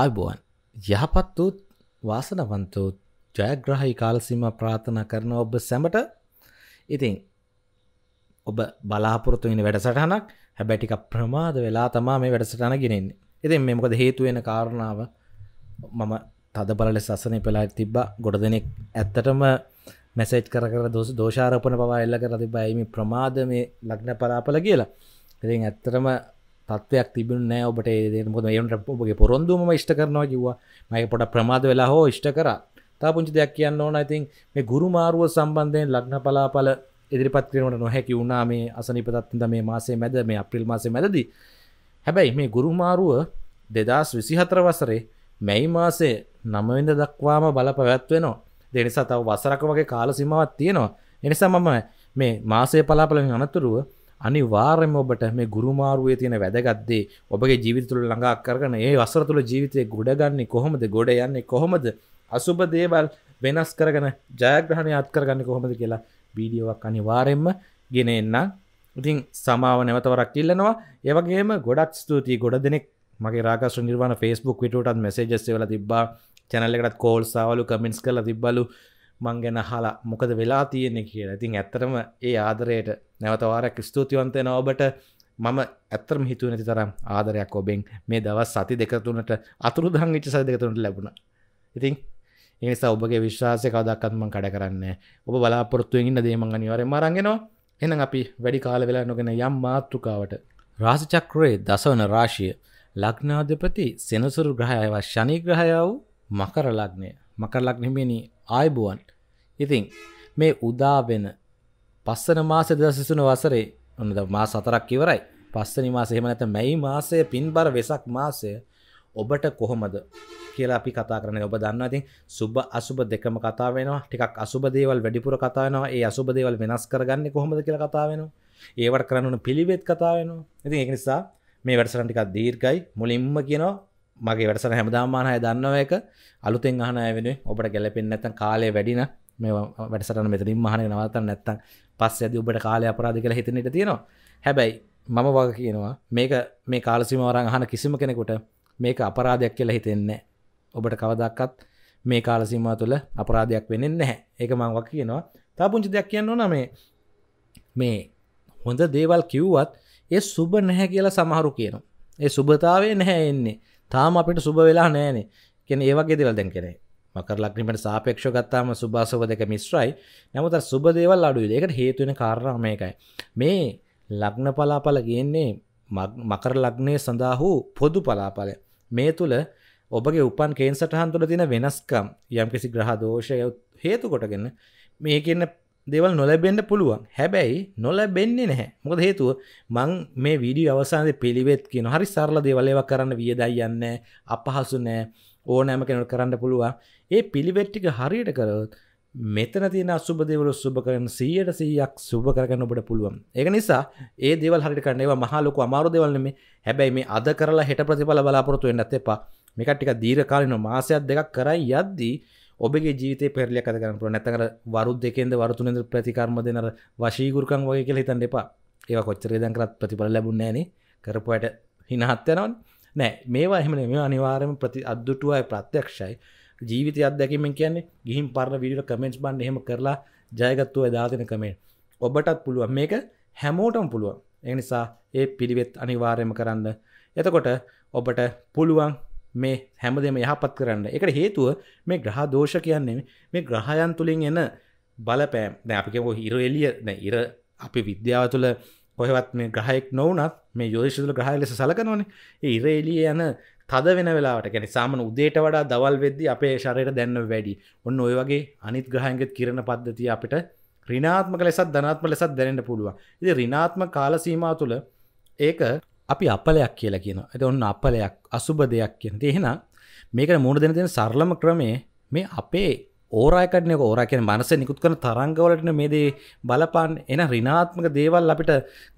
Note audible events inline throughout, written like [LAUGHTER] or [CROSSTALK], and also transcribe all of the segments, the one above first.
ආයුබෝවන් යහපත් වූත් වාසනවන්තූත් ජයග්‍රහහි කාලසිම ප්‍රාථනා කරන ඔබ සැමට ඉතින් ඔබ බලාපොරතුවෙන වැඩසටහනක් හැබැටික ප්‍රමාද වෙලා තමා මේ වැඩසටන ගෙනෙන්නේ ඉතින් මෙමකද හේතුවෙන කාරණාව මම තද බල සසන පෙලා තිබ්බ ගොඩ දෙනෙක් ඇත්තටම මැසේජ් කර දෝස දෝෂාරපන පවා එල්ල කර තිබයි මේ ප්‍රමාද මේ ලක්න පලාපල කියලා ඉතින් ඇත්තරම තත්වයක් තිබුණ නෑ ඔබට ඒදමොද ඒට ඔබගේ පොරොන්දුම ෂ්ට කරනවා කිවවා මය පොට ප්‍රමාද වෙලා හෝ ෂ්ට කර තා පුංචි දෙයක් කියන්න ඕන ඉතින් මේ ගුරුමාරුව සම්බන්ධයෙන් ලග්න පලාපල ඉදිරිපත් කිරීමට නොහැකි වුණා මේ අසනිපතත්තිද මේ මාසේ මැද මේ අප්‍රිල් මාසේ මැදදී හැබැයි මේ ගුරුමාරුව දෙදස් විසිහතර වසරේ මැයි මාසේ නමවිද දක්වාම බල පැවැත්වෙනවා දෙනිසා තව වසරක වගේ කාල සිමාවත් තියෙනවා එනිසා මම මේ මාසේ පලාපලින් අනතුරුව අනිවාර්යයෙන්ම ඔබට මේ ගුරුමාරුවේ තියෙන වැදගත්දේ ඔබගේ ජීවිත තුළ ළඟා කරගෙන ඒ වසර තුළ ජීවිතේ ගොඩගන්නේ කොහොමද ගොඩ යන්නේ කොහොමද අසුබ දේවල් වෙනස් කරගෙන ජයග්‍රහණය අත් කරගන්න කොහොමද කියලා වීඩියෝවක් අනිවාර්යෙන්ම ගෙන එන්න ඉතින් සමාව නැවතවරක් ඉල්ලනවා ඒවගේම ගොඩක් ස්තුතියි ගොඩ දෙනෙක් මගේ රාකසු නිර්වාණ ෆස්බුක් විටටත් මෙසේජස්සවල තිබා චැනල්ලෙකටත් කෝල් සාවලු කමෙන්ස් කල තිබ්බලු මං ගැන හලා මොකද වෙලා තියෙන්නේ කියලා ඉතින් ඇත්තරම ඒ ආදරයට නැවතවාරක් ස්තුතිවන්තයන ඔබට මම ඇත්තරම හිතුව නැති තරම් ආදරයක් ඔබෙන් මේ දවස් සති දෙකතුනට අතුරු දං විච සති දෙකතුනට ලැබුණ ඉතින් ඒනිසා ඔබගේ විශ්වාසය කවදක්කත්ම කඩ කරන්න ඔබ බලාපොරත්තුවෙන් ඉන්න දේමං අනිවරෙන් මරන්ගෙනවා එනම් අපි වැඩි කාල වෙලා නොගෙන යම් මාතෘකාවට රාසචක්‍රයේ දසවන රාශිය ලක්නාධපති සෙනසුරු ග්‍රහයව ශනිග්‍රහය වූ මකර ලග්නය මකරලක් නිමිනි ආයබුවන් ඉතින් මේ උදාවෙන පස්සන මාස දෙද සිසුන වසරේ ඔන්නද මා සතරක් කිවරයි පස්සනි මාස එහෙම නැත මැයි මාසය පින්බර වෙසක් මාසය ඔබට කොහොමද කියලා අපි කතා කරන ඔබ දන්නවා ඉතින් සුබ අසුබ දෙකම කතා වෙනවා ටිකක් අසුබ දේවල් වැඩිපුර කතා වෙනවා ඒ අසුබ දේවල් වෙනස් කරගන්නේ කොහොමද කියලා කතා වෙනවා ඒවට කරන්න ඕන පිළිවෙත් කතා වෙනවා ඉතින් ඒක නිසා මේ වැඩසටහන ටිකක් දීර්ඝයි මුලින්ම කියනවා මගේ වැඩසන හැමදාමානය දන්නව එක අලුතෙන් අහන වෙන ඔබට ගැලපෙන් නැතන් කාලය වැඩින මේ වැඩසටන මෙතරින් මහන නවතන් නැත්තන් පස් ඇති ඔබට කාලය අපරාධ කළ හිතනට තියෙනවා හැබැයි මම වග කියනවා මේක මේ කාලසිමවරන් අහන කිසිම කෙනෙකුට මේක අපරාධයක් කියලා හිතෙන්නේ ඔබට කවදක්කත් මේ කාලසිම තුළ අපරාධයක් වෙනෙන් නැහැ ඒක මං වක කියනවා තා පුංචි දෙයක් කියන්න ඕන මේ මේ හොඳ දේවල් කිව්වත් ඒ සුබ නැහැ කියලා සමහරු කියනවා ඒ සුභතාවේ නැහැ එන්නේ තාම අපිට සුබ වෙලා නෑනේ කෙන ඒවගේ දෙවල් දැන් කෙනෙ මකර ලක්නිමට සාපේක්ෂ ගත්තාම සුභාසව දෙක මිශ්‍රයි නැමත සුබ දේවල් අඩුයි ඒකට හේතුවෙන කාරණා මේකයි මේ ලග්න පලාපල කියන්නේ මකර ලග්නය සඳහු පොදු පලාපල මේ තුළ ඔබගේ උපන් කේන් සටහන් තුළ තින වෙනස්කම් යම්කිසි ග්‍රහ දෝෂය හේතු කොටගෙන මේකන්න දෙවල් නොලැබෙන්ට පුළුවන් හැබැයි නොලැබෙන්නේ නැහැ මොකද හේතුව මං මේ වීඩිය අවසාන්ද පිළිවෙත් කියන හරි සරල දෙවලේව කරන්න වියදයි යන්න අපහසු නෑ ඕනෑම කෙනට කරන්න පුළුවන් ඒ පිළිවෙට්ටික හරියට කරොත් මෙතන තියෙන අසුබ දෙවල සුබ කරන සියයට සීයක් සුබ කරගන්න ඔබට පුළුවන් ඒක නිසා ඒ දෙවල් හරිට කරන්න ඒවා මහලොකු අමාරු දෙවල් නෙමේ හැබැයි මේ අද කරලා හෙට ප්‍රතිඵල බලාපොරොත්තු වෙන්නත් එපා මේකට ටික දීර්ඝ කාලින මාසයක් දෙකක් කරයි යද්දී ඔබගේ ජීවිතය පෙරලිය කත කරන්න පුළුවන් නැත්නම් අර වරුත් දෙකෙන්ද වරුතුනෙන්ද ප්‍රතිකර්ම දෙන අර වශීගුරුකම් වගේ කියලා හිතන්න එපා. ඒවා කොච්චර ඉඳන් කරත් ප්‍රතිඵල ලැබුන්නේ නැහනේ. කරපුවට හිනහත් යනවනේ. නෑ මේවා එහෙම නෙමෙයි. මේවා අනිවාර්යයෙන්ම ප්‍රති අද්දුටුවයි ප්‍රත්‍යක්ෂයි. ජීවිතය අත්දැකීමෙන් කියන්නේ ගිහින් පරණ වීඩියෝ කමෙන්ට්ස් බාන්න එහෙම කරලා ජයගත්තුව එදා දෙන කමෙන්ට්. ඔබටත් පුළුවන් මේක හැමෝටම පුළුවන්. ඒ නිසා ඒ පිළිවෙත් අනිවාර්යයෙන්ම කරන්න. එතකොට ඔබට පුළුවන් මේ හැමදෙම යහපත් කරන්න එකට හේතුව මේ ග්‍රහ දෝෂ කියන්නේ මේ ග්‍රහයන් තුළින් එන බලපෑම් දැ අපික හිර එලිය දැ ඉර අපි විද්‍යාව තුළ පොහෙවත් මේ ග්‍රහයෙක් නොවනත් මේ යෝදේශතුළ ග්‍රහය ලෙස සලකනවනේ ඉර එලිය යන තද වෙන වෙලාට ගැන සාමන උදේට වඩා දවල් වෙද්දි අපේ ශරයට දැන්න වැඩි ඔන්න ඔය වගේ අනිත් ග්‍රහයන්ගෙත් කිරණ පද්ධතිය අපිට රිනාත්මක ලෙසත් ධනාත්ම ලෙසත් දැනට පුළුවන් ඉති රිනාත්ම කාලසීමා තුළ ඒක අපි අපලයක් කියලා කියන ඇති ඔන්න අපලයක් අසුබ දෙයක් කියන තියෙන මේකට මුණ දෙන දෙන සරලම ක්‍රමේ මේ අපේ ඕරයකටනය ෝර කියන මනස නිකුත් කන තරංගවලටන මේදේ බලපාන් එන රිනාත්මක දේවල් අපිට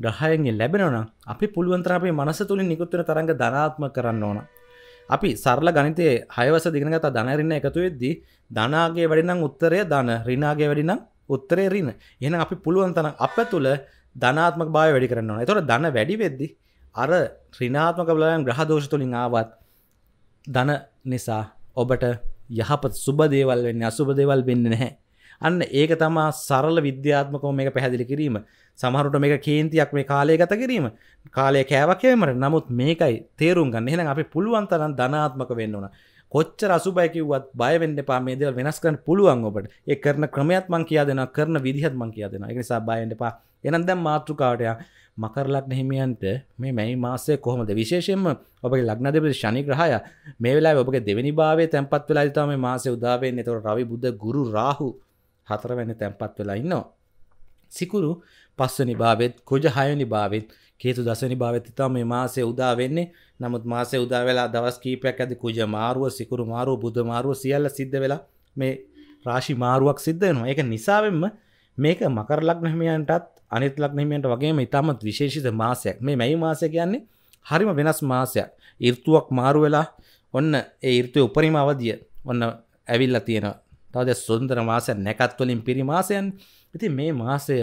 ග්‍රහයන්ගේ ලැබෙනවන අපි පුළුවන්තර අපේ මනස තුළින් නිකුත්වන තරඟ ධනාත්ම කරන්න ඕන අපි සරල ගනිතේ හයවස දිගනගත ධනරින්න එකතුවෙද්දී ධනාගේ වැඩිනම් උත්තරය ධන රිනාගේ වැඩිනම් උත්තරේ රින්න එන අපි පුළුවන්තන අප තුළ ධනාත්මක බාය වැඩි කරන්නවා තොර ධන වැඩි වෙද්දිී අර රිනාත්මක බලයන් ග්‍රහදෝෂ තුළින් ආවත් ධන නිසා ඔබට යහපත් සුබ දේවල් වෙන්න අසුබ දේවල් වෙන්න නැහැ අන්න ඒක තමා සරල විද්‍යාත්මකෝ මේක පැහැදිලි කිරීම සමහරුට මේක කේන්තියක් මේ කාලය ගත කිරීම කාලය කෑවකෑමට නමුත් මේකයි තේරුම් ගන්න එහෙනම් අපි පුළුවන් තරම් ධනාත්මක වෙන්න ඕන කොච්චර අසුබයි කිව්වත් බය වෙන්න එපා මේ දේවල් වෙනස් කරන්න පුළුවන් ඔබට ඒ කරන ක්‍රමයක් මං කියා දෙනවා කරන විදිහත් මං කියා දෙනවා ඒ නිසා බය වෙන්න එපා එහෙනම් දැන් මාතෘකාවට යා මකරලක් නහිමියන්ට මේ මැයි මාසය කොහොමද විශේෂෙන්ම ඔබගේ ලක්නදප ශනිග්‍රහය මේ වෙලා ඔබගේ දෙවැනි භාවේ තැන්පත් වෙලා තම මාස උදාවේ නතො රවි බුද ගුරු රාහු හතරවැන්න තැන්පත් වෙලා ඉන්නවා. සිකුරු පස්වනි භාවත් කොජ හයනි භාවත් කේතු දසනි භාවත් ඉතා මේ මාසය උදා වෙන්නේ නමුත් මාසය උදා වෙලා දවස් කීපයක් ඇති කුජ මාරුව සිකුරු මාරුව බුද මාරුව සියල්ල සිද්ධ වෙලා මේ රාශි මාරුවක් සිද්ධ වෙනවා ඒක නිසාවෙන්ම මේක මකරලක් නහමියන්ටත් අනිත් ලක්නහිමියන්ට වගේම ඉතාමත් විශේෂිත මාසයක් මේ මැයි මාසය කියන්නේ හරිම වෙනස් මාසයක් ඉර්තුවක් මාරු වෙලා ඔන්න ඒ ඉර්තුය උපරිම අවධිය ඔන්න ඇවිල්ලා තියෙන තවද සුන්දර මාසය නැකත්වලින් පිරි මාසයන් ඉති මේ මාසය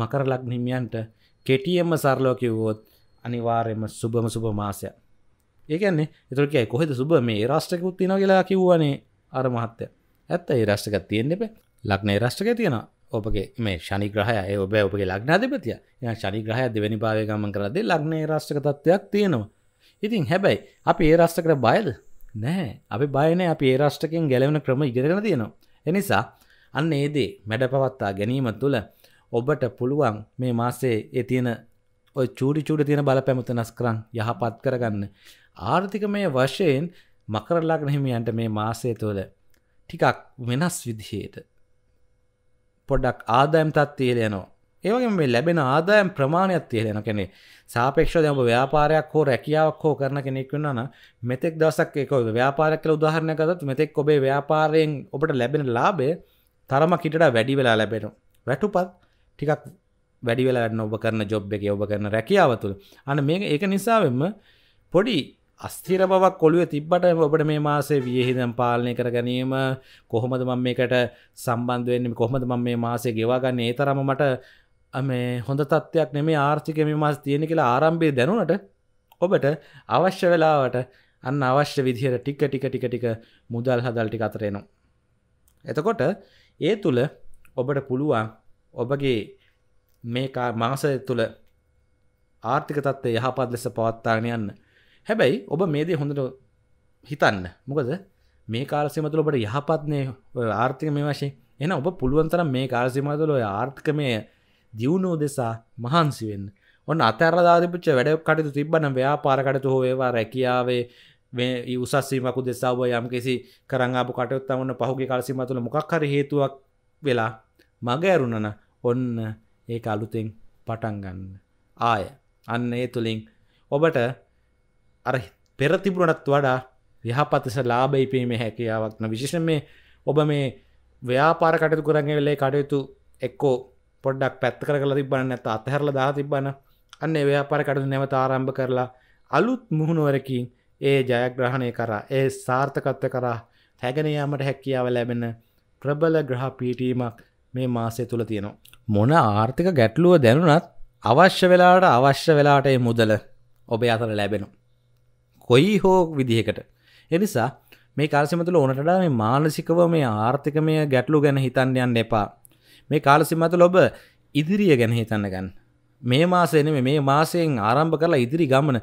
මකර ලක්නහිමියන්ට කෙටියම්ම සරලෝක වුවොත් අනිවාර්යම සුබම සුබ මාසය ඒකන්නේ එතුරකයි කොහෙද සුබ මේ රාෂ්ටකුත් තින කියලා කිව්වනේ අර මහත්තය ඇත්ත ඒ රාෂ්ටකත් තියෙන්ෙප ලක්නේ රාෂ්ටක තියෙනවා ඔපගේ මේ ශනිග්‍රහය ඔබ ඔපගේ ලක්නාධපතිය ය ශනිග්‍රහය දෙවැනි භාවගමන් කරදේ ලක්නේ රාශ්ක තත්වයක් තියෙනවා. ඉතින් හැබැයි අපි ඒ රාෂ්ටකර බයද නෑ අපි බයන අපි ඒ රාෂ්ටකෙන් ගැලවෙන ක්‍රම ඉගරෙන තියෙනවා. එනිසා අන්න ඒදේ මැඩ පවත්තා ගැනීම තුළ ඔබට පුළුවන් මේ මාසේ ඒ තියෙන ඔය චූඩි චූඩ තියෙන බල පැමත නස් කරන් යහපත් කරගන්න. ආර්ථිකමය වශයෙන් මකරලාගනහිමියන්ට මේ මාසය තුළ ටිකක් වෙනස් විදිහයට පොඩ්ඩක් ආදායම් තත්තිීල යනවා ඒවගේ මේ ලැබෙන ආදායම් ප්‍රමාණයක් තියෙන කෙනෙ සාපේක්ෂව දැන් ඔබ ව්‍යාපාරයක් හෝ රැකියාවක් හෝ කරන කෙනෙක් වෙනවා නම් මෙතෙක් දවසක් ඒක ඔබ ව්‍යාපාරයක් කියලා උදාහරණයක් ගත්තොත් මෙතෙක් ඔබේ ව්‍යාපාරයෙන් ඔබට ලැබෙන ලාභය තරමක් ඊට වඩා වැඩි වෙලා ලැබෙනවා වැටුපත් ටිකක් වැඩි වෙලා ගන්න ඔබ කරන ජොබ් එකේ ඔබ කරන රැකියාව තුළ අන්න මේක ඒක නිසාවෙම පොඩි අස්තිර බවක් කොළුව තිබ්බට ඔබට මේ මාසේ වියහිදම් පාලනය කර ගැනීම කොහොමද මම මේකට සම්බන්ධවෙන්නේ කොහොමද මම මේ මාසේ ගෙවාගන්න ඒ තරම මට මේ හොඳ තත්ත්වයක් නෙමේ ආර්ථික මේ මාස තියෙන කියලා ආරම්භය දැනුනට ඔබට අවශ්‍ය වෙලාවට අන්න අවශ්‍ය විදිහයට ටික ටික ටික ටික මුදල් හදල් ටික අතරෙනවා. එතකොට ඒ තුළ ඔබට පුළුවන් ඔබගේ මේ මාසය තුළ ආර්ථික තත්ත්වය යහපත් ලෙස පවත්තාගෙන යන්න හැබැයි ඔබ මේදේ හොඳට හිතන්න මොකද මේ කාලසිමතුල ඔබට යහපත්නය ආර්ථික මේ වශයෙන් එන ඔබ පුළුවන්තර මේ කාලසිමතුල ඔය ආර්ථකමය දියුණෝ දෙසා මහන්සිවෙන් ඔන්න අතරදාධපච්ච වැඩ කටතු තිබන ව්‍යාපාරකටතු හෝ ඒවා රැකියාවේ මේ උසස්සීමකු දෙසාව යම් කිසි කරංාපු කටයුත් ඔන්න පහුගේ කාලසිමතුල මොක්කර හේතුවක් වෙලා මග ඇරුණන ඔන්න ඒ අලුතෙන් පටන්ගන්න ආය අන්න ඒ තුළින් ඔබට අර පෙරතිබුණටත් වඩා යහපතිස ලාබයි පීමේ හැකියාවක්න විශේෂ මේ ඔබ මේ ව්‍යාපාර කටයුතු කරගේ වෙලේ කටයුතු එක්කෝ පොඩ්ඩක් පැත් කරලා තිබන්න ඇත අතහැරල දා තිබන්න අන්න ව්‍යාපාර කටු නැවත ආරම්භ කරලා අලුත් මුහුණුවරකින් ඒ ජයග්‍රහණය කරා ඒ සාර්ථකත්ව කරා හැගෙනයාමට හැක්කියාව ලැබෙන ප්‍රබල ග්‍රහ පීටීමක් මේ මාසය තුළ තියෙනවා. මොන ආර්ථික ගැටලුව දැනුනත් අවශ්‍ය වෙලාට අවශ්‍ය වෙලාට මුදල ඔබේ අතර ලැබෙනවා. කොයි හෝ විදිහකට. එනිසා මේ කාලසිමතුල ඕනටට මේ මානසිකව මේ ආර්ථිකමය ගැටලු ගැන හිතන්න යන්න එපා. මේ කාලසිමතුල ඔබ ඉදිරිය ගැන හිතන්න ගන්න. මේ මාසයන මේ මාසයෙන් ආරම්භ කරලා ඉදිරි ගමන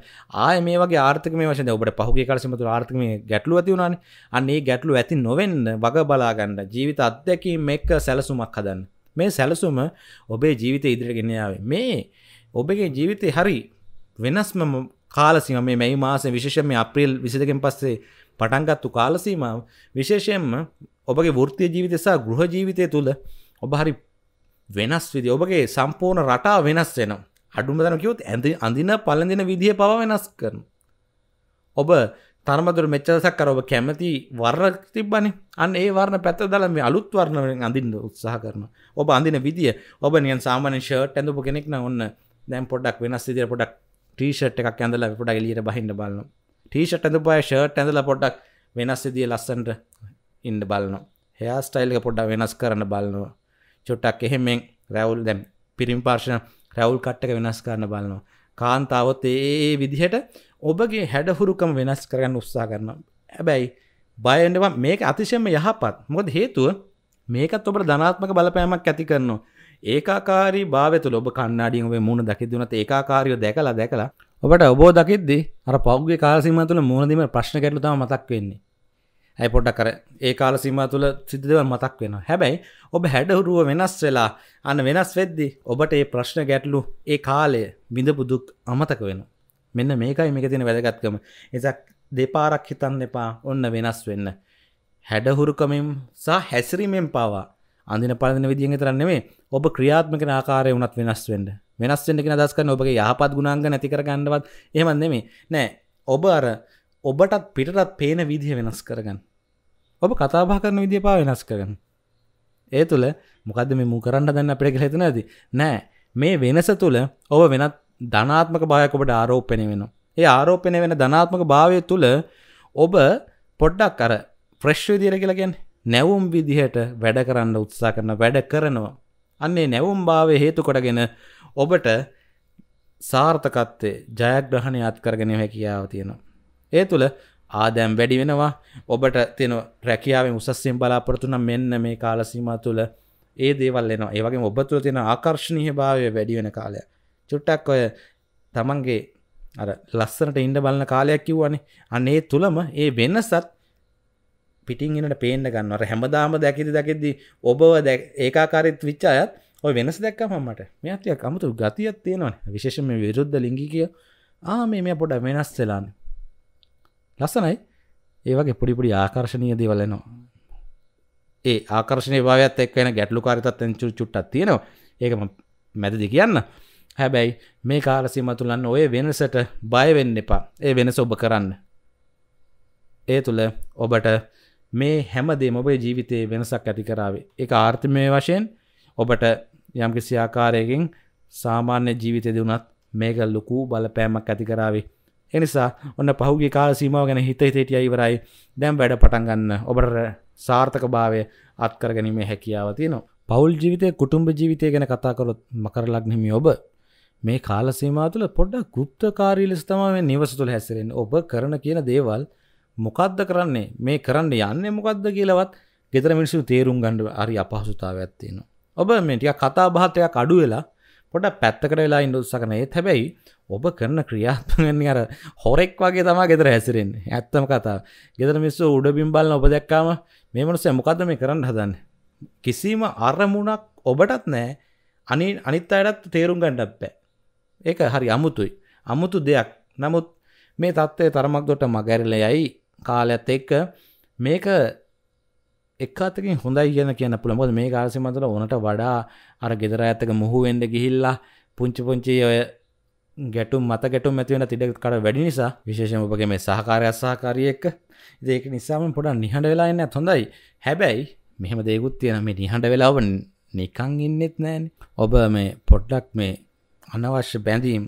ආය මේ වගේ ආර්ථික මේ වශයෙන් ඔබට පහුගේ කාලසිමතු ආර්ථික මේ ගැටලුව ඇති වුණානේ. අන්න ඒ ගැටලුව ඇති නොවෙන්න වග බලා ගන්න. ජීවිත අත්දැකීම් එක්ක සැලසුමක් හදන්න. මේ සැලසුම ඔබේ ජීවිතය ඉදිරියට ගෙන යාවේ. මේ ඔබගේ ජීවිතේ හරි වෙනස්ම කාලසිම මේ මැයි මාස විශේෂම අප්‍රියල් විසිදකෙන් පස්සේ පටන්ගත්තු කාලසීමාව විශේෂයෙන්ම ඔබගේ වෘත්තිය ජීවිතසා ගෘහ ජීවිතය තුළ ඔබ හරි වෙනස් විදි ඔබගේ සම්පූර්ණ රටා වෙනස් වෙනවා අඩුමදන කිවොත් ඇඳ අඳින පලඳින විදිහ පව වෙනස් කරන. ඔබ තර්මදුර මෙච්චදසක් කර ඔබ කැමති වර්ර තිබ්බනි අන්න ඒ වර්ණ පැත්ත දල මේ අලුත් වර්ණවෙන් අඳින්න උත්සාහ කරන ඔබ අඳින විදිිය ඔබ නියන් සාමානය ෂර්ට් ඇඳපු කෙනෙක්න ඔන්න දැම් පොඩක් වෙනස් ඉදිර පොඩක් ටීෂට් එකක් ඇඳල පොට එලියට බහින්න බලන්න ටීෂට් ඇඳ බය ෂර්ට් ඇඳල පොඩක් වෙනස් දිය ලස්සන්ට ඉන්න බලන්න හයා ස්ටයිල්ක පොඩ්ඩ වෙනස් කරන්න බලනවා චොට්ටක් එහෙමෙන් රැවුල් දැම් පිරිම් පාර්ශන රැවුල් කට්ටක වෙනස් කරන්න බලනවා කාන්තාවත් ඒ විදිහට ඔබගේ හැඩහුරුකම වෙනස් කරගන්න උත්සා කරන්න හැබැයි බයන්නවා මේක අතිශයම යහපත් මොද හේතුව මේකත් ඔබට ධනාත්මක බලපෑමක් ඇති කරනවා ඒකාකාරී භාවතුල ඔබ කන්නාඩියුවේ මුණ දකිදුනත් ඒකාකාරියෝ දැකලා දැකලා ඔබට ඔබෝ දකිද්දි අර පෞද්ගලික කාලසීම තුළ මුණදීම ප්‍රශ්න ගැටලු තමයි මතක් වෙන්නේ. ඇයි පොඩ්ඩක් අර ඒ කාල සීමාව තුළ සිද්ධ දේවල් මතක් වෙනවා. හැබැයි ඔබ හැඩහුරුව වෙනස් වෙලා අන්න වෙනස් වෙද්දී ඔබට ඒ ප්‍රශ්න ගැටලු ඒ කාලය බිඳපු දුක් අමතක වෙනවා. මෙන්න මේකයි මේක තියෙන වැදගත්කම. එසක් දෙපාරක් හිතන්න එපා. ඔන්න වෙනස් වෙන්න. හැඩහුරුකමින් සහ හැසිරීමෙන් පවා අඳින පළඳින විදියෙන් විතරක් නෙමෙයි ඔබ ක්‍රියාත්මක ආකාරය වුණත් වෙනස් වෙන්න වෙනස් වෙන්න කියන අදහස් කරන ඔබගේ යහපත් ගුණාංග නැති කරගන්නවත් එහෙම නෙමෙයි නෑ ඔබ අර ඔබටත් පිටටත් පේන විදිහ වෙනස් කරගන්න ඔබ කතා බහ කරන විදිය පා වෙනස් කරගන්න ඒ තුළ මොකද මේ මු කරන්න දන්න අපිට කියලා හිතන ඇති නෑ මේ වෙනස තුළ ඔබ වෙනත් ධනාත්මක භාවයක් ඔබට ආරෝපණය වෙනවා ඒ ආරෝපණය වෙන ධනාත්මක භාවය තුළ ඔබ පොඩ්ඩක් අර ප්‍රශ්ව විදිර කියලගෙන් නැවුම් විදිහට වැඩ කරන්න උත්සා කරන වැඩ කරනවා අන්නේ නැවුම් භාවය හේතු කොටගෙන ඔබට සාර්ථකත්වයේ ජයග්‍රහණය අත්කරගෙන හැකියාව තියෙනවා. ඒ තුළ ආදෑම් වැඩි වෙනවා ඔබට තියෙන රැකියාවෙන් උසස්යෙන් බලාපොරොත්තු නම් මෙන්න මේ කාල සීමාව තුළ ඒ දේවල් එනවා. ඒ වගේම ඔබ තුළ තියෙන ආකර්ෂණීයභාවය වැඩි වෙන කාලය. චුට්ටක් ඔය තමන්ගේ අර ලස්සනට ඉන්න බලන කාලයක් කිව්වනේ. අන්න ඒ තුලම ඒ වෙනසත් පිටින් එනට පේන්න ගන්නවර හැමදාම දැකිදි දකිද්දි ඔබව ඒකාකාරත් විච්ච අයත් ඔය වෙනස් දැක්ක මට මෙත්තිය අමුතු ගතියක් තියෙනවා විශේෂම විරුද්ධ ලිංගිකය ආ මේ මේ පොඩ වෙනස් වෙලාන්න ලස්සනයි ඒවගේ පොඩිපුඩි ආකර්ශණය දේවලනවා ඒ ආකර්ශණය භාවයක්ත් එක් වෙන ගැටලු කාරිතත් චු චුට්ටක් තියෙනවා ඒකම මැදදි කියන්න හැබැයි මේ කාලසිම තුළන්න ඔය වෙනසට බයවෙන්න එපා ඒ වෙනස ඔබ කරන්න ඒ තුළ ඔබට මේ හැමදේ මොබේ ජීවිතයේ වෙනසක් ඇති කරාවේ එක ආර්ථමය වශයෙන් ඔබට යම්කිසි ආකාරයකින් සාමාන්‍ය ජීවිතය දුනත් මේක ලොකු බලපෑමක් ඇති කරාවේ එනිසා ඔන්න පහුගේ කාල සීමාව ගැන හිත හිතේටිය ඉවරයි දැම් වැඩ පටන්ගන්න ඔබට සාර්ථක භාවය අත්කර ගැනීමේ හැකියාව තියෙනවා පවුල් ජීවිතය කුටුම්ඹ ජීවිතය ගැන කතාකොත් මකරලක්නෙමි ඔබ මේ කාලසීමා තුළ පොඩ්ඩ ගුප්තකාරී ලෙස තමම නිවස තුළ හැසිරෙන් ඔබ කරන කියන දේවල් මොකද්ද කරන්නේ මේ කරන්න යන්නේ මොකද්ද කියලාවත් ගෙදර මිනිස්සු තේරුම් ගන්න හරි අපහසුතාවයක් තියෙනවා. ඔබ මේ ටිකක් කතා බහටයක් අඩු වෙලා පොඩක් පැත්තකට වෙලා ඉන්න උත්සාහ කරන ඒත් හැබැයි ඔබ කරන ක්‍රියාත්මකන්නේ අර හොරෙක් වගේ තමයි ගෙදර හැසිරෙන්නේ. ඇත්තම කතාව. ගෙදර මිනිස්සු උඩබිම් බලන ඔබ දැක්කාම මේ මනුස්සයා මොකද්ද මේ කරන්න හදන්නේ? කිසිම අරමුණක් ඔබටත් නැහැ. අනි අනිත් අයටත් තේරුම් ගන්න බෑ. ඒක හරි අමුතුයි. අමුතු දෙයක්. නමුත් මේ தත්ත්වය තරමක් දොට මගහැරලා යයි කාලයක්ත් එක්ක මේක එකතකින් හොඳයි කියන කියන පුළමොද මේ කාසි මතල ඕනට වඩා අර ගෙදර ඇත්තක මුහුවෙන්ඩ ගිහිල්ලා පුංචි පුංචි ඔය ගැටු මත ගැටු ඇතිවෙන තිඩෙක් කර වැඩි නිසා විශේෂම උපගේ මේ සහකාරය අසාහකාරයෙක් ඒක නිසාම පොඩ නිහඬ වෙලාන්න හොඳයි හැබැයි මෙහම දෙකුත් තියෙන මේ නිහඬ වෙලාව නිකං ඉන්නෙත් නෑන් ඔබ මේ පොඩ්ඩක් මේ අනවශ්‍ය බැඳීම්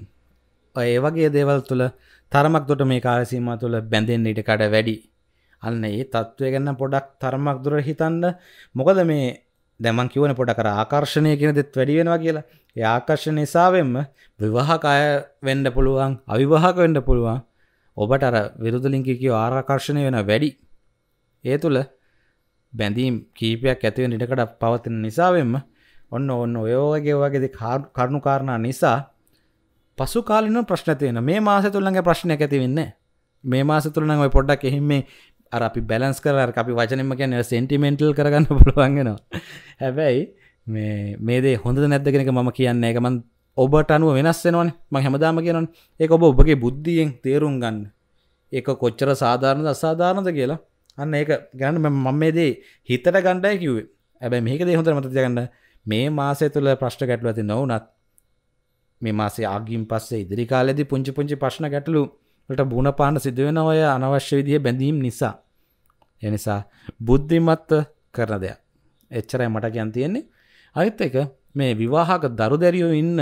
ඒවගේ දේවල් තුළ තරමක් දොට මේ කාලසීම තුළ බැඳෙන් ඉට කඩ වැඩි අන්න ඒ තත්ත්වය ගැන්න පොඩක් තරමක් දුර හිතන්න මොකද මේ දැමන් කිවන පොඩ කර ආකර්ශණය කියෙන දෙත් වැඩි වෙනවා කියලා ඒ ආකර්ශණ නිසාවෙන්ම විවාහකාය වෙන්ඩ පුළුවන් අවිවාහක වෙන්ඩ පුළුවන් ඔබට අර විරුදලින්කිකව ආරාකර්ශණය වෙන වැඩි ඒ තුළ බැඳීම් කීපයක් ඇතිවෙන් ඉඩකට පවතින නිසාවෙන්ම ඔන්න ඔන්න ඔයෝගගේ වගේද කරුණු කාරණා නිසා පසු කාලින ප්‍රශ්න තියෙන මේ මාස තුළගේ ප්‍රශ්නයක් ඇතිවෙන්න මේ මාස තුළන ඔය පොඩ්ඩක් එහෙම අර අපි බැලන්ස් කර අපි වචනම කියන සෙන්ටිමෙන්ටල් කරගන්න [LAUGHS] පුළුවන්ගෙනවා හැබැයි මේ මේදේ හොඳ නැද්දගෙනක මම කියන්න එකමන් ඔබට අනුව වෙනස් වෙනවන ම හැමදාම කියනන් ඒ ඔබ ඔබගේ බුද්ධියෙන් තේරුම් ගන්න ඒක කොච්චර සාධාරණ අසාධාරණද කියලා අන්න ඒක ගැන්න මම මේදේ හිතට ගණ්ඩය කිවේ ඇබැ මේකදේ හොඳ මතතියගන්න මේ මාසය තුළ ප්‍රශ්ට ගැටලු ඇති නොවනත් මේ මාසේ ආගින් පස්සේ ඉදිරි කාලෙදි පුංචි පුංචි ප්‍රශ්න ගැටලුට බුණ පාන්න සිදුවෙන ඔය අනවශ්‍ය විදිහ බැඳීම් නිසා එනිසා බුද්ධිමත්ව කරන දෙයක් එච්චරයි මට කියන් තියෙන්නේ අනිත් එක මේ විවාහක දරු දැරියෝ ඉන්න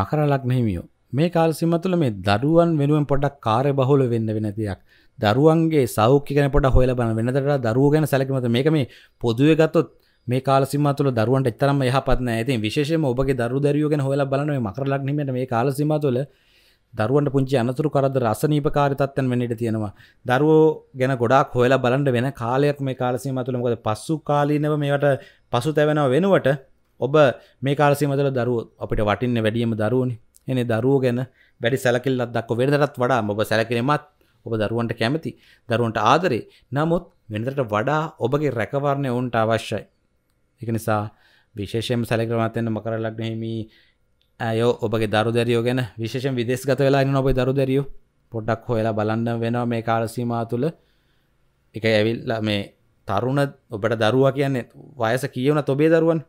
මකර ලග්නහිමියෝ මේ කාල් සිම තුළ මේ දරුවන් වෙනුවෙන් පොඩක් කාර්ය බහුල වෙන්න වෙන තියක් දරුවන්ගේ සෞඛ්‍ය ගැන පොඩ හොයලා බලන වෙනතට දරුවෝ ගැන සැලකිලිමත් මේක මේ පොදුවේ ගත්තොත් මේ කාලසිම තුළ දරුවන්ට එතරම් යහපත්න ඇති විශේෂම ඔබගේ දරු දරියෝගෙන හොල බලන මකර ලක්නීමට මේ කාලසිම තුළ දරුවන්ට පුංචි අනතුරු කරද රසනීප කාරිතත්වයන් වෙන්නට තියෙනවා දරුවෝ ගැන ගොඩක් හොයලා බලන්න වෙන කාලයක් මේ කාලසීම තුළ මොකද පස්සු කාලීනව මේවට පසු තැවෙනව වෙනුවට ඔබ මේ කාලසීම තුළ දරුවෝ අපිට වටින්න වැඩියම දරුවෝනි එනේ දරුවෝ ගැන වැඩි සැලකිල්ලක් දක්ව වෙනදටත් වඩා ඔබ සැලකිලිමත් ඔබ දරුවන්ට කැමති දරුවන්ට ආදරේ නමුත් වෙනදට වඩා ඔබගේ රැකවරණය ඔවුන්ට අවශ්‍යයි එක නිසා විශේෂයෙන් සැලක්‍රමත්තයන්න මකර ලක්න හිමි ඇයෝ ඔබගේ දරු දැරියෝ ගැන විශේෂ විදෙස් ගත වෙලා නොබයි දරු දැරියෝ පොඩ්ඩක් හොයලා බලන්න වෙනවා මේ කාලසීමා තුළ එක ඇවිල්ල මේ තරුණ ඔබට දරුවා කියන්නේ වයස කියවන තොබේ දරුවන්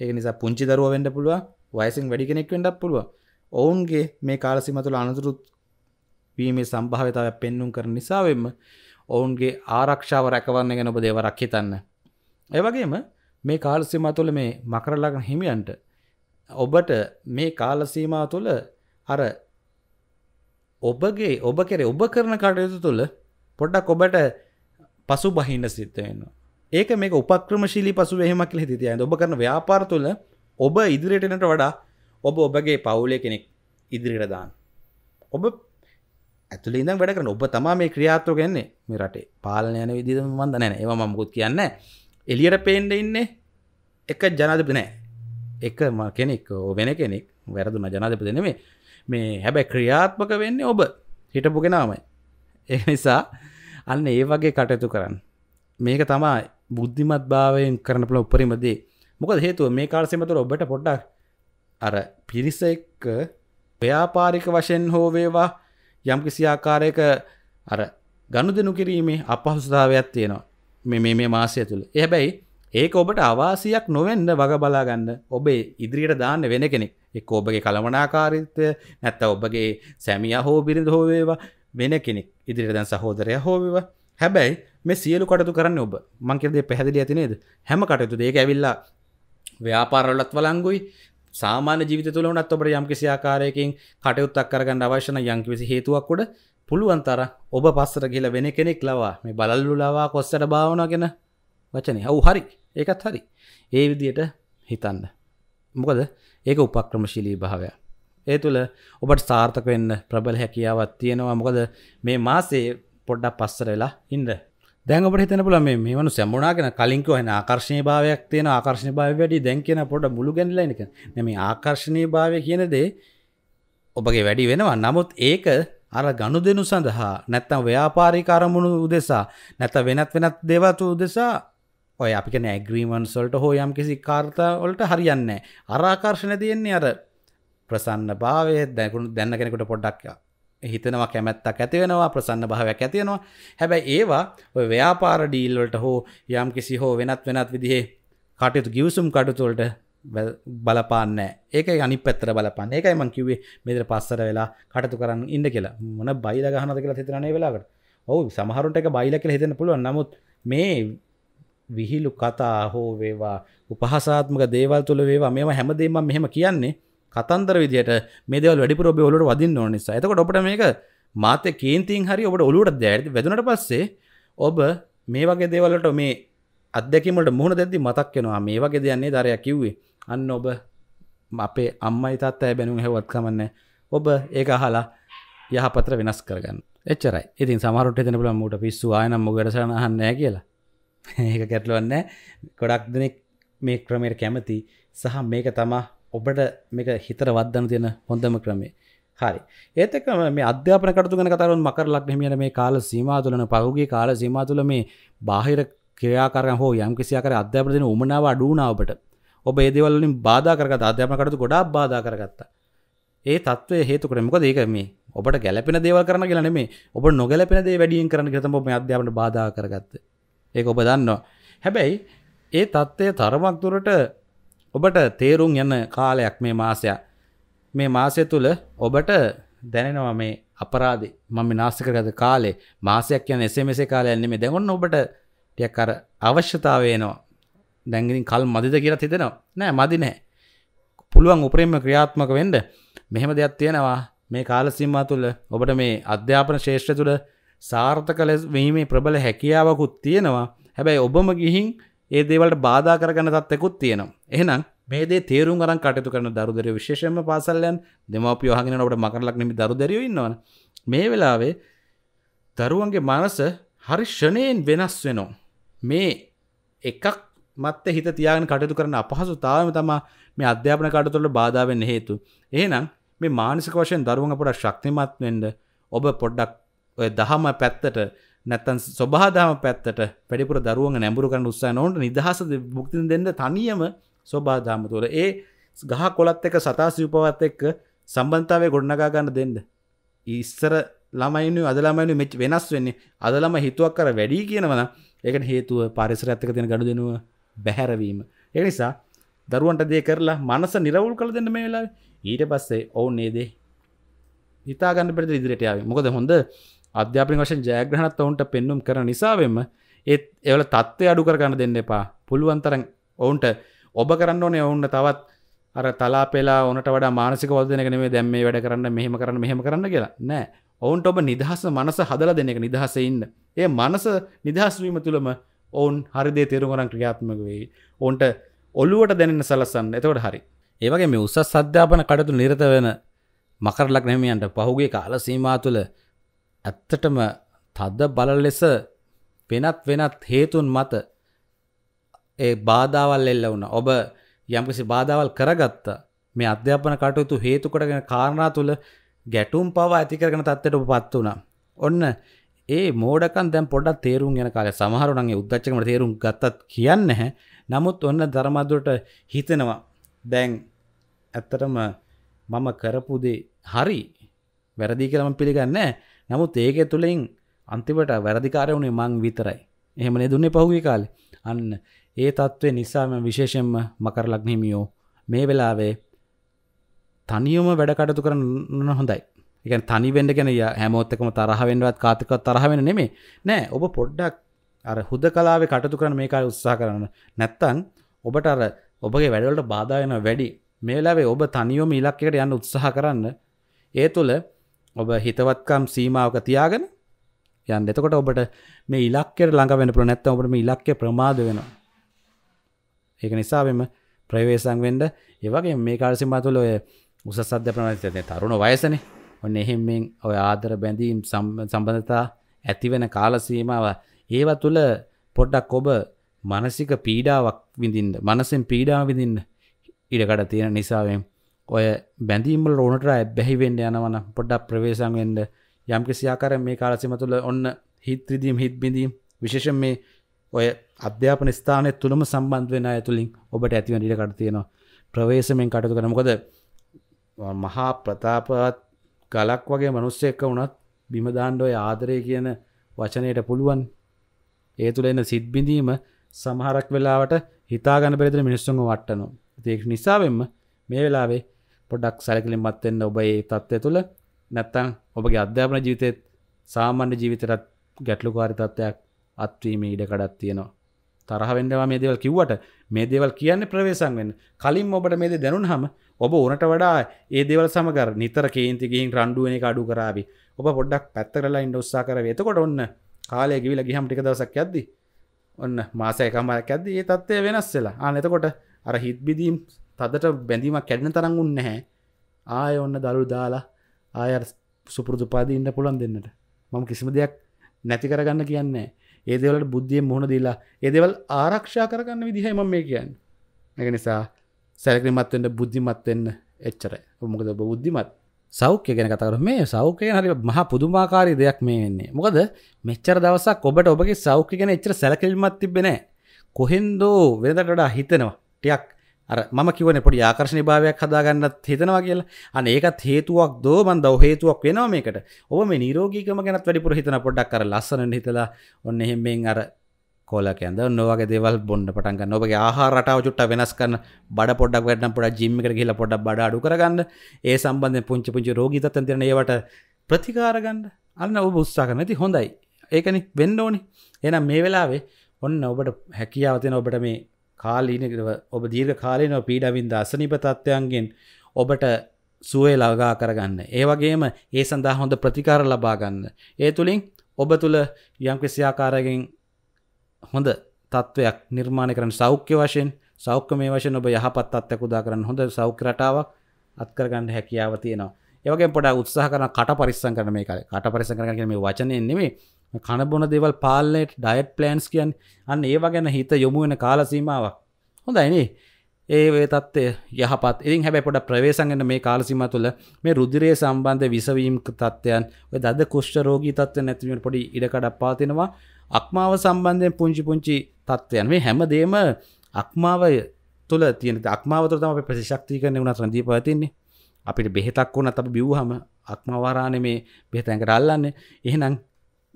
ඒ නිසා පුංචි දරුව වෙන්ඩ පුළුව වයසින් වැඩි කෙනෙක් වෙන්ඩක් පුළුව ඔවුන්ගේ මේ කාලසිමතුළ අනතුරුත් වීමේ සම්භාවතාව පෙන්නුම් කර නිසාවෙන්ම ඔවුන්ගේ ආරක්ෂාව රැකවන්න ගැන ඔබ දේව රක්හිතන්න. ඒවගේම මේ කාලසීමා තුළ මේ මකර ලග්න හිමියන්ට ඔබට මේ කාලසීමා තුළ අර ඔබගේ ඔබ කෙරේ ඔබ කරන කටයුතු තුළ පොඩ්ඩක් ඔබට පසු බහින්න සිද්ධ වෙනවා. ඒක මේක උපක්‍රමශීලී පසු වෙහමක් කියලා හිතේ තියන්න. ඔබ කරන ව්‍යාපාර තුළ ඔබ ඉදිරියට එනට වඩා ඔබ ඔබගේ පවුලේ කෙනෙක් ඉදිරියට දාන්න. ඔබ ඇතුළේ ඉඳන් වැඩ කරන ඔබ තමයි මේ ක්‍රියාත්මක වෙන්නේ මේ රටේ. පාලන යන විදිහ මම දන්නේ නැහැ. ඒවා මම මොකුත් කියන්නේ නැහැ. එලියට පේන්ඩ ඉන්නේ එක ජනාධපනෑ එකම කෙනෙක් වෙන කෙනෙක් වැරදුන ජනාධපති නෙමේ මේ හැබැ ක්‍රියාත්මක වෙන්නේ ඔබ හිටපු කෙනාමයි ඒ නිසා අන්න ඒ වගේ කටයුතු කරන්න මේක තමා බුද්ධිමත් භාවයෙන් කරන පල උපරිමදේ මොක හේතුව මේ කාල්සෙමතුර ඔබට පොඩ්ඩක් අර පිරිස එක්ක ව්‍යාපාරික වශයෙන් හෝ වේවා යම්කිසි ආකාරයක අර ගණුදනු කිරීමේ අපහසුතාවයක් තියෙනවා මේ මාසය තුළ එහැබැයි ඒක ඔබට අවාසියක් නොවෙන්න වග බලාගන්න ඔබේ ඉදිරියට දාන්න වෙන කෙනෙක් එක් ඔබගේ කළමනාකාරිත්වය නැත්ත ඔබගේ සැමිය හෝ බිරිඳ හෝවේවා වෙන කෙනෙක් ඉදිරිට දැන් සහෝදරය හෝවවා හැබැයි මේ සියලු කටතු කරන්න ඔබ මංකිරදේ පැහැදිලි ඇතිනේද හැම කටයුතු දෙක ඇවිල්ලා ව්‍යාපාරලත් වලංගුයි සාමාන ජීවිත තුළනත් ඔබට යම්කිසි ආකාරයකින් කටයුත්තක් කරගන්න අවශ්‍යන යංකිවිසි හේතුවක් කොට පුළුවන් තර ඔබ පස්සට කියල වෙන කෙනෙක් ලවා මේ බලල්ලු ලවා කොස්සට භාවනගෙන වචනේ හවු හරි ඒකත් හරි ඒ විදියට හිතන්න මොකද ඒක උපක්‍රමශිලී භාවය ඒ තුළ ඔබට සාර්ථක වෙන්න ප්‍රබල හැකියාවත් තියෙනවා මොකද මේ මාසේ පොඩ්ඩක් පස්සර වෙලා ඉන්ඩ දැඟට හිතන පුල මේ මේවනු සැමුණනාගෙන කලින්කව හන ආකර්ශණය භාවයක් තියෙන ආකර්ශණ භාව වැඩි දැන් කියන පොඩ මුළු ගැන්ලනික නැම ආකර්ශණය භාවය කියනදේ ඔබගේ වැඩි වෙනවා නමුත් ඒක අර ගනුදෙනු සඳහා නැත්තම් ව්‍යාපාරික අරමුණු උදෙසා නැත්නම් වෙනත් වෙනත් දේවල් උදෙසා ඔය අපි කියන ඇග්‍රීමන්ට්ස් වලට හෝ යම් කිසි කාර්තා වලට හරියන්නේ නැහැ. අර ආකර්ෂණ දෙන්නේ අර ප්‍රසන්න භාවය දැකුණු දැන්න කෙනෙකුට පොඩ්ඩක් හිතනවා කැමැත්තක් ඇති වෙනවා ප්‍රසන්න භාවයක් ඇති වෙනවා. හැබැයි ඒවා ඔය ව්‍යාපාර ඩීල් වලට හෝ යම් කිසි හෝ වෙනත් වෙනත් විදිහේ කටයුතු ගිවිසුම් කටයුතු වලට බලපාන්න ඒක අනි පැත්තර බලපන්න ඒකයි මං කිවේ මෙදර පස්සර වෙලා කටතු කරන්න ඉන්න කියලා මොන බයිල ගහනද කියලා හිතරනේ වෙලාකට ඔවු සමහරුට එක බයිල කියලා හිතෙන පුළුවන් නමුත් මේ විහිලු කතා හෝ වේවා උපහසාත්මක දේවල් තුළ වේවා මේම හැමදේම මෙහෙම කියන්නේ කතන්දර විදියට මේ දේවල් වැඩිපුර ඔබේ ඔලුවට වදින්න ඕන නිසා එතකොට ඔබට මේක මාතේ කේන්තියෙන් හරි ඔබට ඔලුවට වැදුනට පස්සේ ඔබ මේ වගේ දේවල් වලට මේ අදැකීමට මුහුණ දැද්දි මතක් වෙනවා මේ වගේ දෙයන්නේ දරය කිව්වේ අන්න ඔබ අපේ අම්මයි තාත්තයි බැනුම් හැවත් කමන්නේ ඔබ ඒක අහලා යහපතර වෙනස් කරගන්න එච්චරයි ඉතින් සමහරුට දෙන පුළුවන් මූට පිස්සු ආයෙනම් මොක වැඩසටහන අහන්නේ නැහැ කියලා [LAUGHS] ඒක ගැටලුවන්නේ ගොඩක් දෙනෙක් මේ ක්‍රමයට කැමති සහ මේක තමා ඔබට මේක හිතර වදන්න තියෙන හොඳම ක්‍රමේ හරි ඒතක මේ අධ්‍යාපන කටතු ගැන කතාරුන් මකර ලක් හිමියන මේ කාල සීමා තුළන පහුගේ කාල සීමා තුළ මේ බාහිර ක්‍රියාකාරක හෝ යම් කිසියාකර අධ්‍යාපන දෙන උමනාව අඩුනාවට ඔබ ඒ දේවල් වලින් බාධා කරගත අධ්‍යාපන කටයුතු ගොඩාක් බාධා කරගත්තා. ඒ తත්වයේ හේතු කොට මොකද ඒක මේ ඔබට ගැළපෙන දේවල් කරන්න කියලා නෙමෙයි. ඔබ නොගැලපෙන දේ වැඩියෙන් කරන්න කියලා තමයි ඔබ මේ අධ්‍යාපනට බාධා කරගත්තේ. ඒක ඔබ දන්නවා. හැබැයි ඒ తත්වයේ තරමක් දුරට ඔබට තේරුම් යන කාලයක් මේ මාසය. මේ මාසය තුල ඔබට දැනෙනවා මේ අපරාධේ මම විනාශ කරගත කාලේ මාසයක් කියන්නේ එසේමසේ කාලයක් නෙමෙයි. දැන් ඔන්න ඔබට ටියක් අර අවශ්‍යතාවේනවා දැගින් කල් මදිද කියලත් හිතෙනවා නෑ මදි නෑ පුළුවන් උපරෙන්ම ක්‍රියාත්මක වෙන්ඩ මෙහෙම දෙයක් තියෙනවා මේ කාල සිම්මා තුළ ඔබට මේ අධ්‍යාපන ශේෂ්‍ර තුළ සාර්ථක ලෙස් වීමේ ප්‍රබල හැකියාවකුත් තියෙනවා හැබැයි ඔබම ගිහින් ඒ දේවලට බාධා කරගන්න තත්යකුත් තියෙනවා එහෙනම් මේදේ තේරුම් අරන් කටයුතු කරන දරුදරය විශේෂම පාසල්ලයන් දෙමපිය හගෙන ඔබට මකරලක් නෙමි දරුදරයෝ ඉන්නවන මේ වෙලාවේ දරුවන්ගේ මනස හරි ෂණයෙන් වෙනස් වෙනවා මේ එකක් මත්ත හිත තියාගෙන කටයුතු කරන අපහසුතාවම තමා මේ අධ්‍යාපන කටතුරට බාධාවෙන් හේතු. එහෙනම් මේ මානසික වශයෙන් දරුවන් අපට ශක්තිමත් වෙන්න ඔබ පොඩ්ඩක් ඔය දහම පැත්තට නැත්තන් ස්වබාදාම පැත්තට පෙඩිපුර දරුවන් නැඹුරු කරන්න උත්සාහ නොවන නිදහස භුක්තිය දෙන්න තනියම ස්වබාදාම තුළ ඒ ගහ කොලත් එක සතා සිව්පවත් එක්ක සම්බන්ධතාවය ගොඩනගා ගන්න දෙන්න. ඉස්සර ළමයිනු අදළමයිනු මෙච් වෙනස් වෙන්නේ අදළම හිතුවක් කර වැඩි කියනවනම් ඒකට හේතුව පරිසරඇත්තක තියෙන ගඩු දෙනුව බැහැරවීම. එනිසා දරුවන්ට දේ කරලා මනස නිරවුල් කළ දෙන්න මේ වෙලා ඊට පස්සේ ඔවුන් නේදේ ඉතාගන්න පෙට ඉදිරිටයාව මොකද හොඳ අධ්‍යාපන වශෙන් ජයග්‍රහණත් ඔවුන්ට පෙන්නුම් කර නිසාවෙම ඒත් එවල තත්ත්වය අඩු කරගන්න දෙන්න එපා පුළුවන්තරන් ඔවුන්ට ඔබ කරන්න ඕනේ ඔවුන්න තවත් අර තලාපෙලා ඕනට වඩා මානසික වදනකනේ දැම් මේ වැඩ කරන්න මෙහෙම කරන්න මෙහෙම කරන්න කියලා නෑ ඔවුන්ට ඔබ නිදහස මනස හදල දෙන එක නිදහසඉන්න ඒ මනස නිදහස්වීම තුළම ඔවුන් හරිදේ තේරුගරන් ක්‍රියාත්මක වේ ඔවන්ට ඔල්ලුවට දැනන්න සලසන්න එතවට හරි ඒවගේ මේ උසස් අධ්‍යාපන කටතු නිරත වෙන මකරලක් නැමියන්ට පහුගේ කාල සීමා තුළ ඇත්තටම තද්ද බලල් ලෙස වෙනත් වෙනත් හේතුන් මත ඒ බාධාවල් එල්ල වුණ ඔබ යම්කිසි බාධාවල් කරගත්තා මේ අධ්‍යාපන කටයුතු හේතු කොටගෙන කාරණා තුළ ගැටුම් පවා ඇතිකරගෙන තත්වට පත් වුණා ඔන්න ඒ මෝඩකන් දැම් පොඩක් තේරුම් ගැන කාල සමහරුනගේ උද්දච්චකට තේරුම් ගත්තත් කියන්න හැ නමුත් ඔන්න ධර්මදුරට හිතෙනවා දැන් ඇත්තටම මම කරපුදේ හරි වැරදි කලම පිළිගන්න නමුත් ඒක තුළින් අන්තිවට වැරදිකාරය වුණේ මං විතරයි එහෙමන දුන්නේ පහුගේ කාල අන්න ඒ තත්ත්වය නිසාම විශේෂෙන්ම මකර ලක්නිමියෝ මේ වෙලාවේ තනියම වැඩකටතු කරන්න හොඳයි එක තනිවෙන්ඩ ගැන හැමෝත්තකම තරහවෙන්ඩුවත් කාතිකවත් තරහවෙන නෙමේ නෑ ඔබ පොඩ්ඩක් අර හුද කලාව කටතු කරන මේකාර උත්සා කරන්න නැත්තන් ඔබට අර ඔබගේ වැඩවලට බාධායන වැඩි මේලාවේ ඔබ තනියෝම ඉලක්කට යන්න උත්සාහ කරන්න ඒ තුළ ඔබ හිතවත්කම් සීමාවක තියාගෙන යන් එතකොට ඔබට මේ ඉලක්කෙට ළඟ වෙන පුළ නැත්ත ඔබට මේ ඉලක්කේ ප්‍රමාද වෙනවා ඒක නිසාවෙම ප්‍රවේසං වෙන්ඩ ඒවගේ මේ කාරසිමා තුළ ඔය උසස් අධ්‍යපනතිය තරුණ වයසනේ ඔන්න එහෙමෙන් ඔය ආදර බැඳීම් සම්බඳතා ඇතිවෙන කාලසීමාව ඒව තුළ පොඩ්ඩක් ඔබ මනසික පීඩාවක් විඳින්න මනසෙන් පීඩාව විඳින්න ඉඩකඩ තියෙන නිසාවෙන් ඔය බැඳීම්වල ඕනට බැහිවෙන්න යනවන පොඩ්ඩක් ප්‍රවේශන් වෙන්න යම් කිසියාකර මේ කාලසිම තුළ ඔන්න හිත්‍රදීම් හිත් බිඳීම් විශේෂ මේ ඔය අධ්‍යාපන ස්ථානය තුළම සම්බන්ධ වෙන ඇතුළින් ඔබට ඇතිවන ඉඩකඩ තියෙනවා ප්‍රවේශමෙන් කටතු කරනකොද මහා ප්‍රතාපවත් ගලක් වගේ මනුස්සෙක්ක වුණත් බිමදාණ්ඩෝය ආදරය කියන වචනයට පුළුවන් ඒ තුළ එන්න සිද්බිඳීම සමහරක් වෙලාවට හිතාගන පෙරෙදර මිනිස්සුන් වට්ටනු ඒක් නිසාවෙන්ම මේ වෙලාවේ පොඩක් සැලකලින් මත්වෙන්න ඔබ ඒ තත්ත්ය තුළ නැත්තං ඔබගේ අධ්‍යාපන ජීවිතයත් සාමාන්‍ය ජීවිතරත් ගැටලුකාරි තත්ත්වයක් අත්වීම ඉඩකඩත් තියෙනවා තරහවෙන්නවා මේ දෙවල් කිව්වට මේ දෙවල් කියන්න ප්‍රවේශන් වෙන්න කලින් ඔබට මේ දැනුන් හම ඔබ ඕනට වඩා ඒ දෙවල් සමගර නිතර කේන්තිගේෙන් රන්ඩුවන අඩු කරාවි ඔබ පොඩ්ඩක් පැත්තරලා ඉන්ඩ උත්සා කර වෙතකොට ඔන්න කාලය ගිවිල ගිහම් ටික දවසක් ඇද්දි ඔන්න මාසයකමයක් ඇද ඒ තත්වය වෙනස්සෙලා ආනතකොට අර හිත්බිදීම් තදට බැඳීමක් කැඩන තරඟුන් නැහැ ආය ඔන්න දළු දාලා ආය සුපුරදු පාදීන්න පුළන් දෙන්නට මම කිසිම දෙයක් නැති කරගන්න කියන්නේ ඒදවලට බුද්ධිය මුහුණ දීලා ඒදවල් ආරක්ෂා කරගන්න විදිහම මේ කියන්න එක නිසා සැලකිමත්වෙන්ට බුද්ධිමත්වෙන්න එච්චර මොකද බුද්ධිමත් සෞඛ්‍ය ගැන කතර මේ සෞඛ්‍යය හරි මහා පුදුමාකාරී දෙයක් මේ වෙන්නේ මොකද මෙච්චර දවසක් ඔබට ඔබගේ සෞඛ්‍ය ගැන එච්චර සැලකිල්මත් තිබෙන කොහෙන්දෝ වෙනදටඩා හිතනවා ටියක් අර මම කිවන පොඩි ආකර්ශණ භාවයක් හදාගන්නත් හිතනවා කියලා අන ඒකත් හේතුවක් දෝ මන් දව හේතුවක් වෙනවා මේකට ඔබ මේ නිරෝගීකම ගැනත් වැඩිපුර හිතන පොඩ්ඩක් අර ලස්සනට හිතලා ඔන්න එහෙම්බෙන් අර කොලකඇද නොවගේ දෙවල් බොන්න පටන්ග නොබගේ ආහාරටාව චුට්ට වෙනස් කරන්න බඩ පොඩක් වැඩන පොඩ ජිම්මික කියල පොඩ බඩ අඩු කරගන්න ඒ සම්බන්ධ පුංචි පුංචි රෝගීතත්තන් තිරන ඒවට ප්‍රතිකාරගන්න අන්න ඔබ උත්සාක නැති හොඳයි ඒකන වෙන්න ඕනි එනම් මේ වෙලාවේ ඔන්න ඔබට හැකියාවතින ඔබට මේ කාලීනකව ඔබ දීර්ඝ කාලීනව පීඩාවින්ද අසනීප තත්ත්වයන්ගෙන් ඔබට සුවේ ලගා කරගන්න. ඒ වගේම ඒ සඳහා හොඳ ප්‍රතිකාර ලබා ගන්න. ඒ තුලින් ඔබ තුල යම්කිසි ආකාරයකින් හොඳ තත්වයක් නිර්මාණය කරන්න සෞඛ්‍ය වශයෙන් සෞඛ්‍යමය වශයෙන් ඔබ යහපත් තත්ත්වයක් උදා කරන්න හොඳ සෞඛ්‍ය රටාවක් අත් කරගන්න හැකියාව තියෙනවා. ඒ වගේ පොඩක් උත්සාහ කරන කට පරිස්සම් කරන මේ කාලේ. කට පරිස්සම් කරන කියන්නේ මේ වචනේ නෙමෙයි කණබොන දෙවල් පාල්ලට ඩයට් ප්ලෑන්ස් කියන් අන්න ඒවා ගැන හිත යොමුුවෙන කාලසීමාවක් හොඳයිනේ ඒ තත්ය යහපත් ඉතින් හැබැ පොඩ ප්‍රවේශන්ගන්න මේ කාලසිම තුළ මේ රුදිරය සම්බන්ධ විසවීම් තත්ත්වයන් දද කෘෂ්ට රෝගී තත්ව නැතිවීම පොඩි ඉඩකඩක් පාතිනවා අක්මාව සම්බන්ධයෙන් පුංචි පුංචි තත්ත්වයන් මේ හැමදේම අක්මාව තුළ තියෙන අක්මාවතුර තම අප ප්‍රතිශක්ති කරන වුණ සඳී පවතින්නේ අපිට බෙහෙතක් වුණ අප බිව්හම අක්මවාරාණ මේ බෙහතැන්කට අල්ලන්න එහෙනම්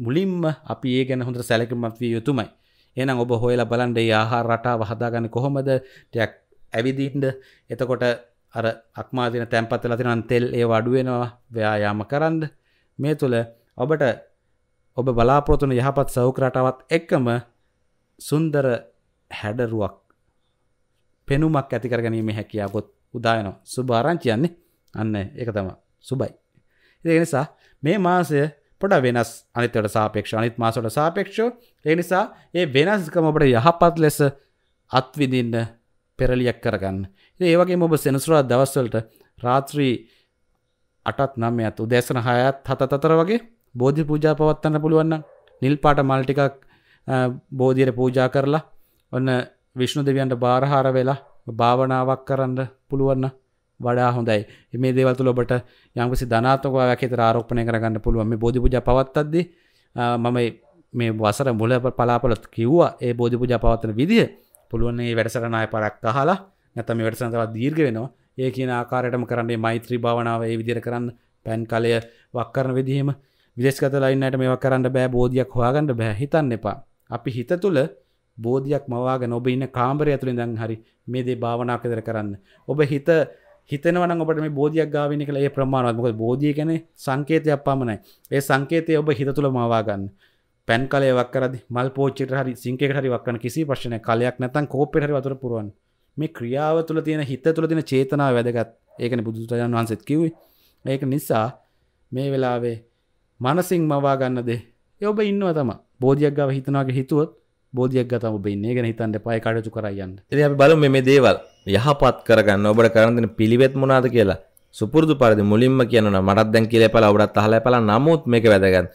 මුලින්ම අපි ඒ ගැන හොඳ සැලකමත් විය යුතුමයි එනම් ඔබ හොයලා බලන්ඩ ආහා රටා වහදාගන්න කොහොමද ටයක් ඇවිදින්ට එතකොට අර අක්මාදින තැන්පත ලතිනන් තෙල් ඒ වඩුවෙනවා ව්‍යයාම කරන්න මේ තුළ ඔබට ඔබ බලාපොරතුන යහපත් සෞකරටාවත් එක්කම සුන්දර හැඩරුවක් පෙනුමක් ඇතිකර ගැනීම හැකියාවකොත් උදායනවා සුභාරංචි යන්නේ අන්න එක තම සුබයි. ඒ නිසා මේ මාසය පොඩ වෙනස් අනිතවට සාපේක්ෂ අනිත් මාසොට සාපේක්ෂෝ ඒ නිසා ඒ වෙනස්කම ඔබට යහපත් ලෙස අත්විඳින්න පෙරලියක් කරගන්න ඒවගේ ඔබ සෙනසුරා දවස්වලට රාත්‍රී අටත් නම් ඇත් උදේශන හයත් හත අතර වගේ බෝධි පූජා පවත්වන්න පුළුවන්න නිල් පාට මල්ටිකක් බෝධියට පූජා කරලා ඔන්න විශ්ණු දෙවියන්ට බාරහාර වෙලා භාවනාවක් කරන්න පුළුවන්න වඩා හොඳයි මේ දේවතුල ඔබට යම්කිසි ධනාත්මක වැකේතර ආරෝපණය කරගන්න පුළුවන් මේ බෝධි පූජා පවත්වද්දී මම මේ වසර මුල පලාපල කිව්වා ඒ බෝධි පූජා පවත්වන විදිය පුළුවන් මේ වැඩසටහන ආය පාරක් අහලා නැත්නම් මේ වැඩසටහන තවත් දීර්ඝ වෙනවා ඒ කියන ආකාරයටම කරන්නේ මෛත්‍රී භාවනාව ඒ විදිහට කරන්න පෑන් කලය වක් කරන විදිහෙම විදේශගත ලයින් අයට මේවා කරන්න බෑ බෝධියක් හොයාගන්න බෑ හිතන්න එපා අපි හිත තුළ බෝධියක් මවාගෙන ඔබ ඉන්න කාමරය ඇතුළේ ඉඳන් හරි මේ දේ භාවනා කරදර කරන්න ඔබ හිත හිතනවන ඔබට මේ බෝධියක් ගාවිනි කළ ඒ ප්‍රමාණවත්මක බෝධිය කැන සංකේතයක් පමණයි ඒ සංකේතය ඔබ හිත තුළ මවාගන්න පැන් කලය වක්කරද මල් පෝච්චිට හරි සිංකේ හරි වක්කන කිසි ප්‍රශ්න කලයක් නැතන් කෝපෙට හරි වතුර පුරුවන් මේ ක්‍රියාව තුළ තියෙන හිත තුළ තින චේතනාව වැදගත් ඒකන බුදුරජාන් වහන්සත් කිවේ ඒක නිසා මේ වෙලාවේ මනසිං මවාගන්න දේ ඔබ ඉන්නවා තම බෝධියක් ගාව හිතනාගේ හිතුවත් බෝධියක් ගතම ඔබ ඉන්නේ ගැන හිතන්ට පය කඩතු කරයන්න එ අපි බලු මේ දේවල් යහපත් කරගන්න ඔබට කරන්න පිළිවෙත් මොනාද කියලා සුපුරදු පරිදි මුලින්ම කියනවා මටත් දැන් කියලා එපලා ඔබටත් අහලා එපලා නමුත් මේක වැදගත්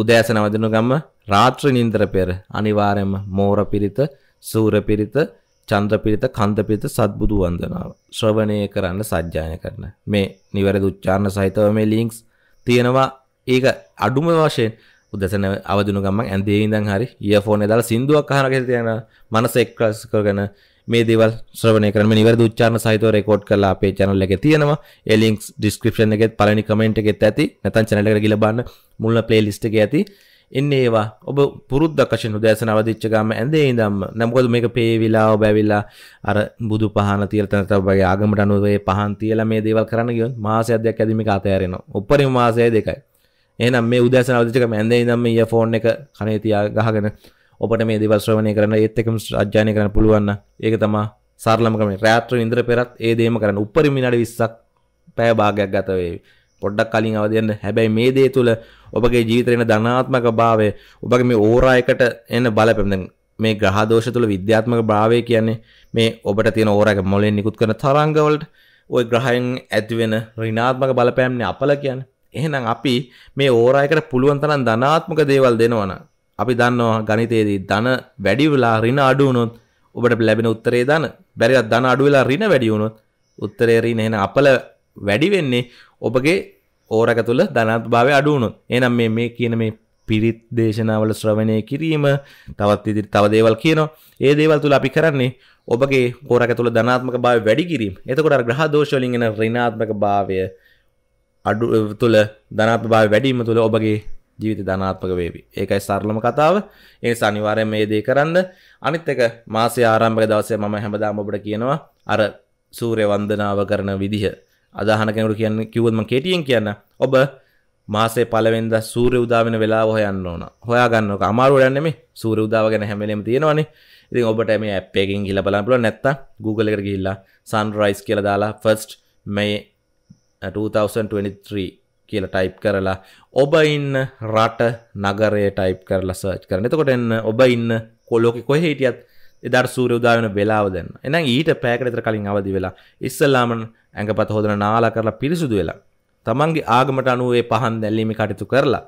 උදෑසන වදිනු ගම්ම රාත්‍රී නින්දර පෙර අනිවාර්යයෙන්ම මෝර පිරිත සූර පිරිත චන්ද්‍ර පිරිත කන්ද පිරිත සත්බුදු වන්දනාව ශ්‍රවණය කරන්න සජ්ජායන කරන මේ නිවැරදි උච්චාරණ සහිතව මේ ලින්ක්ස් තියෙනවා ඒක අඩුම වශයෙන් උදසන අවදිනු ගම්ම ඇන්දේ ඉඳන් හරි ඊයෆෝන් දාලා සින්දුවක් අහන කියලා තියෙනවා මනස එක්කස් කරගෙන මේ දේවල් ශ්‍රවණය කරන මේ නිවැරදි උච්චාරණ සහිතව රෙකෝඩ් කරලා අපේ channel එකේ තියෙනවා. ඒ links description එකෙත් පළවෙනි comment එකෙත් ඇති. නැත්නම් channel එකට ගිහලා බලන්න මුල්ම playlist එකේ ඇති. එන්නේ ඒවා ඔබ පුරුද්දක්ෂෙන් උදෑසන අවදිච්ච ගාම ඇඳේ ඉඳන්ම නෑ මොකද මේක පේවිලා ඔබ ඇවිල්ලා අර බුදු පහන තියලා තන තමයි ආගමට අනුව ඒ පහන් තියලා මේ දේවල් කරන්න ගියොත් මාසයක් දෙකක් ඇදී මේක අතහැරෙනවා. උපරිම මාසය දෙකයි. එහෙනම් මේ උදෑසන අවදිච්ච ගාම ඇඳේ ඉඳන්ම ඉයර්ෆෝන් එක කනේ තියා ගහගෙන ඔබට මේ දෙවස්ශ්‍රවණය කරන ඒත් එකම අධ්‍යානය කරන පුළුවන්න ඒක තමා සාරලමකම රෑත්‍ර ඉන්ද්‍ර පෙරත් ඒ දේම කරන්න උපරි මිනට විස්සක් පෑ භාගයක් ගතවේ පොඩ්ඩක් කලින් අවදයන්න හැබැයි මේ දේ තුළ ඔබගේ ජීවිතරෙන ධනාත්මක භාවය ඔබගේ මේ ඕරායකට එන්න බලපැමදැන් මේ ග්‍රහදෝෂ තුළ විද්‍යාත්මක භාවය කියන්නේ මේ ඔබට තියෙන ඕරක මොලෙන් නිකුත් කරන තරංගවලට ඔය ග්‍රහයෙන් ඇතිවෙන රිනාත්මක බලපෑම්න අපල කියන්න එහෙනම් අපි මේ ඕරායකට පුළුවන් තරන් ධනාත්මක දේවල් දෙනවන අපි දන්නවා ගනිතේදී ධන වැඩි වෙලා ඍණ අඩු වුණොත් ඔබට ලැබෙන උත්තරේ ධන. බැරිවත් ධන අඩු වෙලා ඍණ වැඩි වුණොත් උත්තරේ ඍණ එහෙනම් අපල වැඩි වෙන්නේ ඔබගේ ඕරක තුල ධනාත්භාවය අඩු වුණොත්. එහෙනම් මේ මේ කියන මේ පිරිත් දේශනාවල ශ්‍රවණය කිරීම තවත් ඉදිරි තව දේවල් කියනවා. ඒ දේවල් තුල අපි කරන්නේ ඔබගේ හෝරක තුල ධනාත්මක භාවය වැඩි කිරීම. එතකොට අර ග්‍රහ දෝෂ වලින් එන ඍණාත්මක භාවය අඩු තුල ධනාත්මක භාවය වැඩි වීම තුල ඔබගේ ජීවිත ධනාත්මක වේවි. ඒකයි සරලම කතාව. ඒ නිසා අනිවාර්යයෙන් මේ දේ කරන්න. අනිත් එක මාසයේ ආරම්භක දවසේ මම හැමදාම ඔබට කියනවා අර සූර්ය වන්දනාව කරන විදිහ. අදාහන කෙනෙකුට කියන්නේ කිව්වොත් මම කෙටියෙන් කියන්න. ඔබ මාසේ පළවෙනිදා සූර්ය උදා වෙන වෙලාව හොයන්න ඕන. හොයා ගන්න ඕක අමාරු වැඩක් නෙමෙයි. සූර්ය උදාව ගැන හැම වෙලෙම තියෙනවනේ. ඉතින් ඔබට මේ ඇප් එකකින් ගිහලා බලන්න පුළුවන් නැත්තම් Google එකට ගිහිල්ලා sunrise කියලා දාලා first May 2023 uh, කියලා ටයිප් කරලා ඔබ ඉන්න රට නගරය ටයිප් කරලා සර්ච් කරන එතකොට එන්න ඔබ ඉන්න කොලෝක කොහ හිටියත් එදර සූර උදාවන වෙලාව දෙන්න එනම් ඊට පෑකරතර කලින් අවදි වෙලා ඉස්සල්ලාමන් ඇඟපත හොදන නාලා කරලා පිරිසුදු වෙලා තමන්ගේ ආගමට අනුවේ පහන් දැල්ලීම කටයුතු කරලා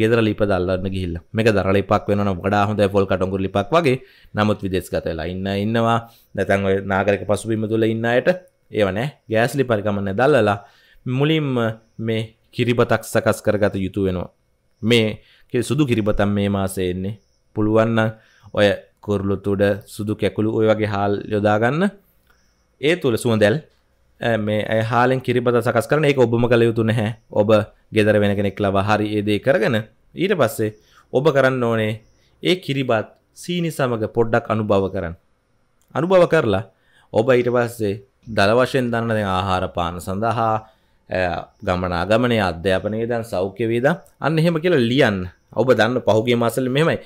ගෙදර ලිප දල්ලන්න ගිහිල්ල මේක දර ලිපක් වෙන වඩා හොඳ ෆොල් කටුගු ලිපක් වගේ නමුත් විදෙස්ගත වෙලා ඉන්න ඉන්නවා නැතන් නාගරක පසුබිම තුළ ඉන්නයට ඒවනෑ ගෑස්ලි පරිකමන්න දල්ලලා මුලින්ම මේ කිරිබතක් සකස් කරගත යුතු වෙනවා. මේ සුදු කිරිබතම් මේ මාසයෙන්නේ පුළුවන්න ඔය කුරලු තුඩ සුදු කැකුළු ඔය වගේ හාල් යොදාගන්න ඒ තුළ සුවදැල් මේ හාලෙන් කිරිබත සකස් කරන එක ඔබම කළ යුතු නැහැ ඔබ ගෙදර වෙන කෙනෙක් ලබ හරි ඒදේ කරගෙන ඊට පස්සේ ඔබ කරන්න ඕනේ ඒ කිරිබත් සීනි සමඟ පොඩ්ඩක් අනුභව කරන්න. අනුභව කරලා ඔබ ඊට පස්සේ දළ වශයෙන් දන්න ආහාර පාන සඳහා ගමනාගමනය අධ්‍යාපනය දන් සෞඛ්‍ය වේදා අන්න එහෙම කියලා ලියන් ඔබ දන්න පහුගේ මාසල මෙමයි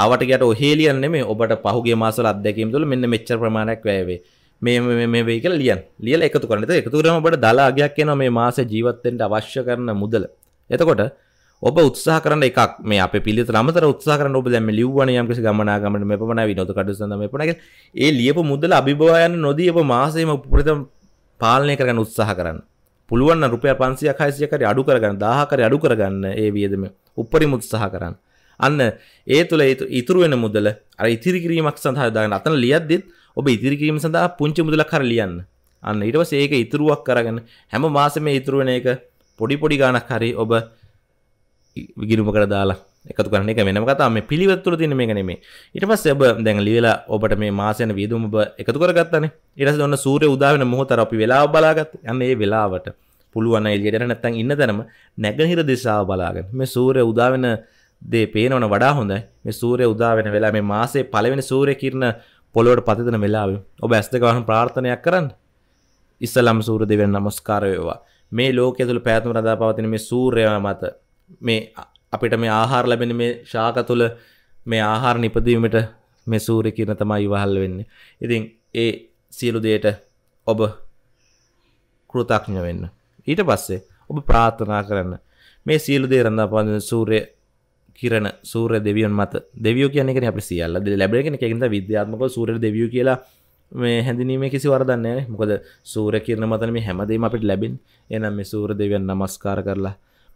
ආවට ගැට ඔහේලියන් නෙමේ ඔබට පහුගේ මාසල අධ්‍යැකීම් තුළ මෙන්න මෙච්චර ප්‍රමාණයක් වැයවේ මේ මේ වෙයි කියලා ලියන් ලියලා එකතු කරන්න. ඒකතු කරාම ඔබට දලාගයක් එනවා මේ මාසේ ජීවත් වෙන්න අවශ්‍ය කරන මුදල. එතකොට ඔබ උත්සාහ කරන එකක් මේ අපේ පිළිතුර අමතර උත්සාහ කරන ඔබ දැන් මේ ලිව්වනේ යම්කිසි ගමනාගමන මේ පමණයි විනෝද කඩු සඳහා මේ පමණයි ඒ ලියපු මුදල අභිභවා යන නොදී ඔබ මාසෙම උපරිතම පාලනය කරගන්න උත්සාහ කරන්න. පුළුවන් රුපය පන්සිය හයිසියකරි අඩු කරගන්න දාහකරි අඩු කරගන්න ඒ වියදම උපරිම උත්සාහ කරන්න අන්න ඒ තුළ ඉතුරු වෙන මුදල අර ඉතිරි කිරීමක් සඳහා දාගෙන අතන ලියද්දිත් ඔබ ඉතිරි කිරීම සඳහා පුංචි මුදලක් කර ලියන්න අන්න ඊට පස්සේ ඒක ඉතුරුවක් කරගෙන හැම මාසෙම ඉතුරු වෙන එක පොඩි පොඩි ගාණක් හරි ඔබ ගිණුමකට දාලා එකතු කරන එක වෙනම කතා මේ පිළිවෙත්තුර තින මේ නෙමේ ඉට පස් එබ දැන් ලිවෙලා ඔබට මේ මාසයන වියදුම එකතු කරගත්තන ඉරස ඔන්න සූරය උදාවෙන මොහොතර අපි වෙලා බලාගත් යන්න ඒ වෙලාවට පුළුවන් එල්ලියට නැත්තන් ඉන්න තැනම නැගහිර දිසාාව බලාගෙන මේ සූරය උදාවෙන දේ පේනවන වඩා හොඳයි මේ සූරය උදාවෙන වෙලා මේ මාසේ පලවෙන සූරය කිරණ පොලොවට පතිතන වෙලාව ඔබ ඇස්තකවහන ප්‍රාර්ථනයක් කරන්න ඉස්සලම් සූර දෙවෙන් නමස්කාරයවා මේ ලෝකෙතුළ පැත්ම රදා පවතින මේ සූරයව මත මේ අපිට මේ ආහාර ලැබෙන මේ ශාක තුළ මේ ආහාර නිපදීමට මේ සූරය කියන තමයි ඉවහල් වෙන්න ඉතින් ඒ සියලු දේට ඔබ කෘතක්ඥ වෙන්න ඊට පස්සේ ඔබ ප්‍රාර්ථනා කරන්න මේ සියලු දේ රඳා පාදන සූරය කිරණ සූර දෙවියන් මත දෙවිය කියනෙක අපි සියල්ල ලැබෙන එකෙන්ද විද්‍යාත්මක සූර දෙවිය කියලා මේ හැඳනීම කිසි වරදන්නේ මොකද සූර කියරන මතන මේ හැමදීම අපිට ලැබින් එනම් මේ සූර දෙවියන් නමස්කාර කරලා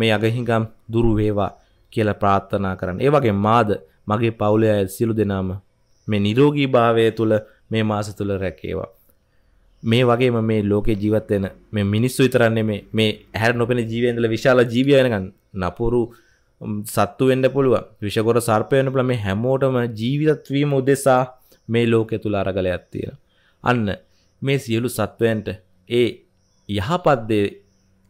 මේ අගහිඟම් දුරු වේවා කියලා ප්‍රාර්ථනා කරන්න. ඒ වගේ මාද මගේ පවුලේ අය සියලු දෙනාම මේ නිරෝගී භාවය තුළ මේ මාස තුළ රැකේවා. මේ වගේම මේ ලෝකේ ජීවත් වෙන මේ මිනිස්සු විතරන්නේ මේ මේ ඇහැර නොපෙන ජීවය ඉඳලා විශාල ජීවය වෙනකන් නපුරු සත්තු වෙන්න පුළුවන්. විෂගොර සර්පය වෙන්න පුළුවන්. මේ හැමෝටම ජීවිතත් වීම උදෙසා මේ ලෝකය තුල අරගලයක් තියෙනවා. අන්න මේ සියලු සත්වයන්ට ඒ යහපත් දේ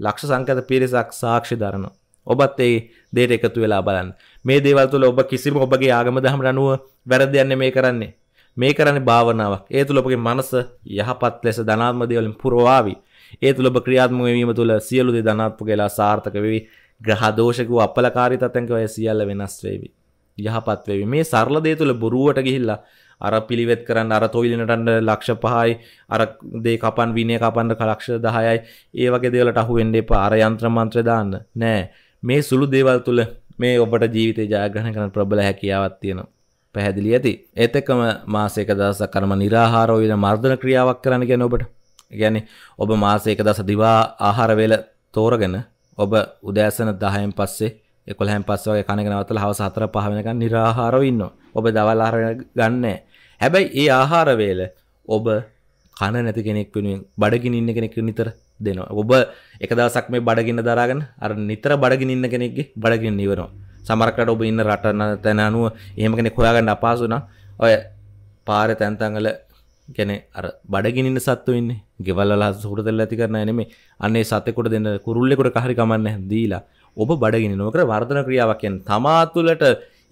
ලක්ෂ සංකත පිරිසක් සාක්ෂි දරනවා. ඔබත් ඒ දේට එකතු වෙලා බලන්න මේ දේවල් තුළ ඔබ කිසිම ඔබගේ ආගම දහම රණුව වැරදයන්නේ මේ කරන්නේ මේ කරන්න භාවනාවක් ඒ තුළ ඔබගේ මනස යහපත් ලෙස ධනාත්මදයවලින් පුරවාවි ඒ තුළ ඔබ ක්‍රියාත්මවීම තුළ සියලු දේ ධනාත්මක වෙලා සාර්ථක වෙවි ග්‍රහදෝෂක වූ අපලකාරී තත්ත්වයන්ක ඔය සියල්ල වෙනස් වෙවි යහපත් වෙවි මේ සරල දේ තුළ බොරුවට ගිහිල්ලා අර පිළිවෙත් කරන්න අර තොයිලිනටන්න ලක්ෂ පහයි අර දේ කපන් විනය කපන්න කලක්ෂ දහයයි ඒ වගේ දේවලට අහු එන්න එපා අර යන්ත්‍ර මන්ත්‍ර දාන්න නෑ මේ සුළු දේවල් තුළ මේ ඔබට ජීවිතය ජයග්‍රහණ කරන ප්‍රබල හැකියාවත් තියෙනවා පැහැදිලි ඇති ඒතකම මාසේක දස කරම නිරාහාරෝ වෙන මර්ධන ක්‍රියාවක් කරන්න ගැන ඔබට ගැන ඔබ මාසේක දස දිවා ආහාරවෙල තෝරගෙන ඔබ උදෑසන දහයෙන් පස්සේ එකොළහැන් පස්සවගේ කණක නවත්තල හවස හතර පහවෙනක නිරාහාරව ඉන්න ඔබ දවල් ආහාර ගන්න හැබැයි ඒ ආහාරවේල ඔබ කන නැති කෙනෙක් වෙනුවෙන් බඩගින් ඉන්න කෙනෙක් නිතර දෙනවා ඔබ එක දවසක් මේ බඩගින්න දරාගෙන අර නිතර බඩගින් ඉන්න කෙනෙක්ගේ බඩගින් නිවනවා සමරකට ඔබ ඉන්න රටන තැන අනුව එහෙම කෙනෙක් හොයාගන්න අපහසුනා ඔය පාර තැන්තංගල ගැන අර බඩගිනින්න සත්තු ඉන්න ගෙවල්ල සුරදල් ඇති කරන නෙමේ අන්නේ සතෙකුට දෙන්න කුරුල්ලෙකුට කහරි කමන්න දීලා ඔබ බඩගෙන නොකර වර්ධන ක්‍රියාවක්යෙන් තමාතුලට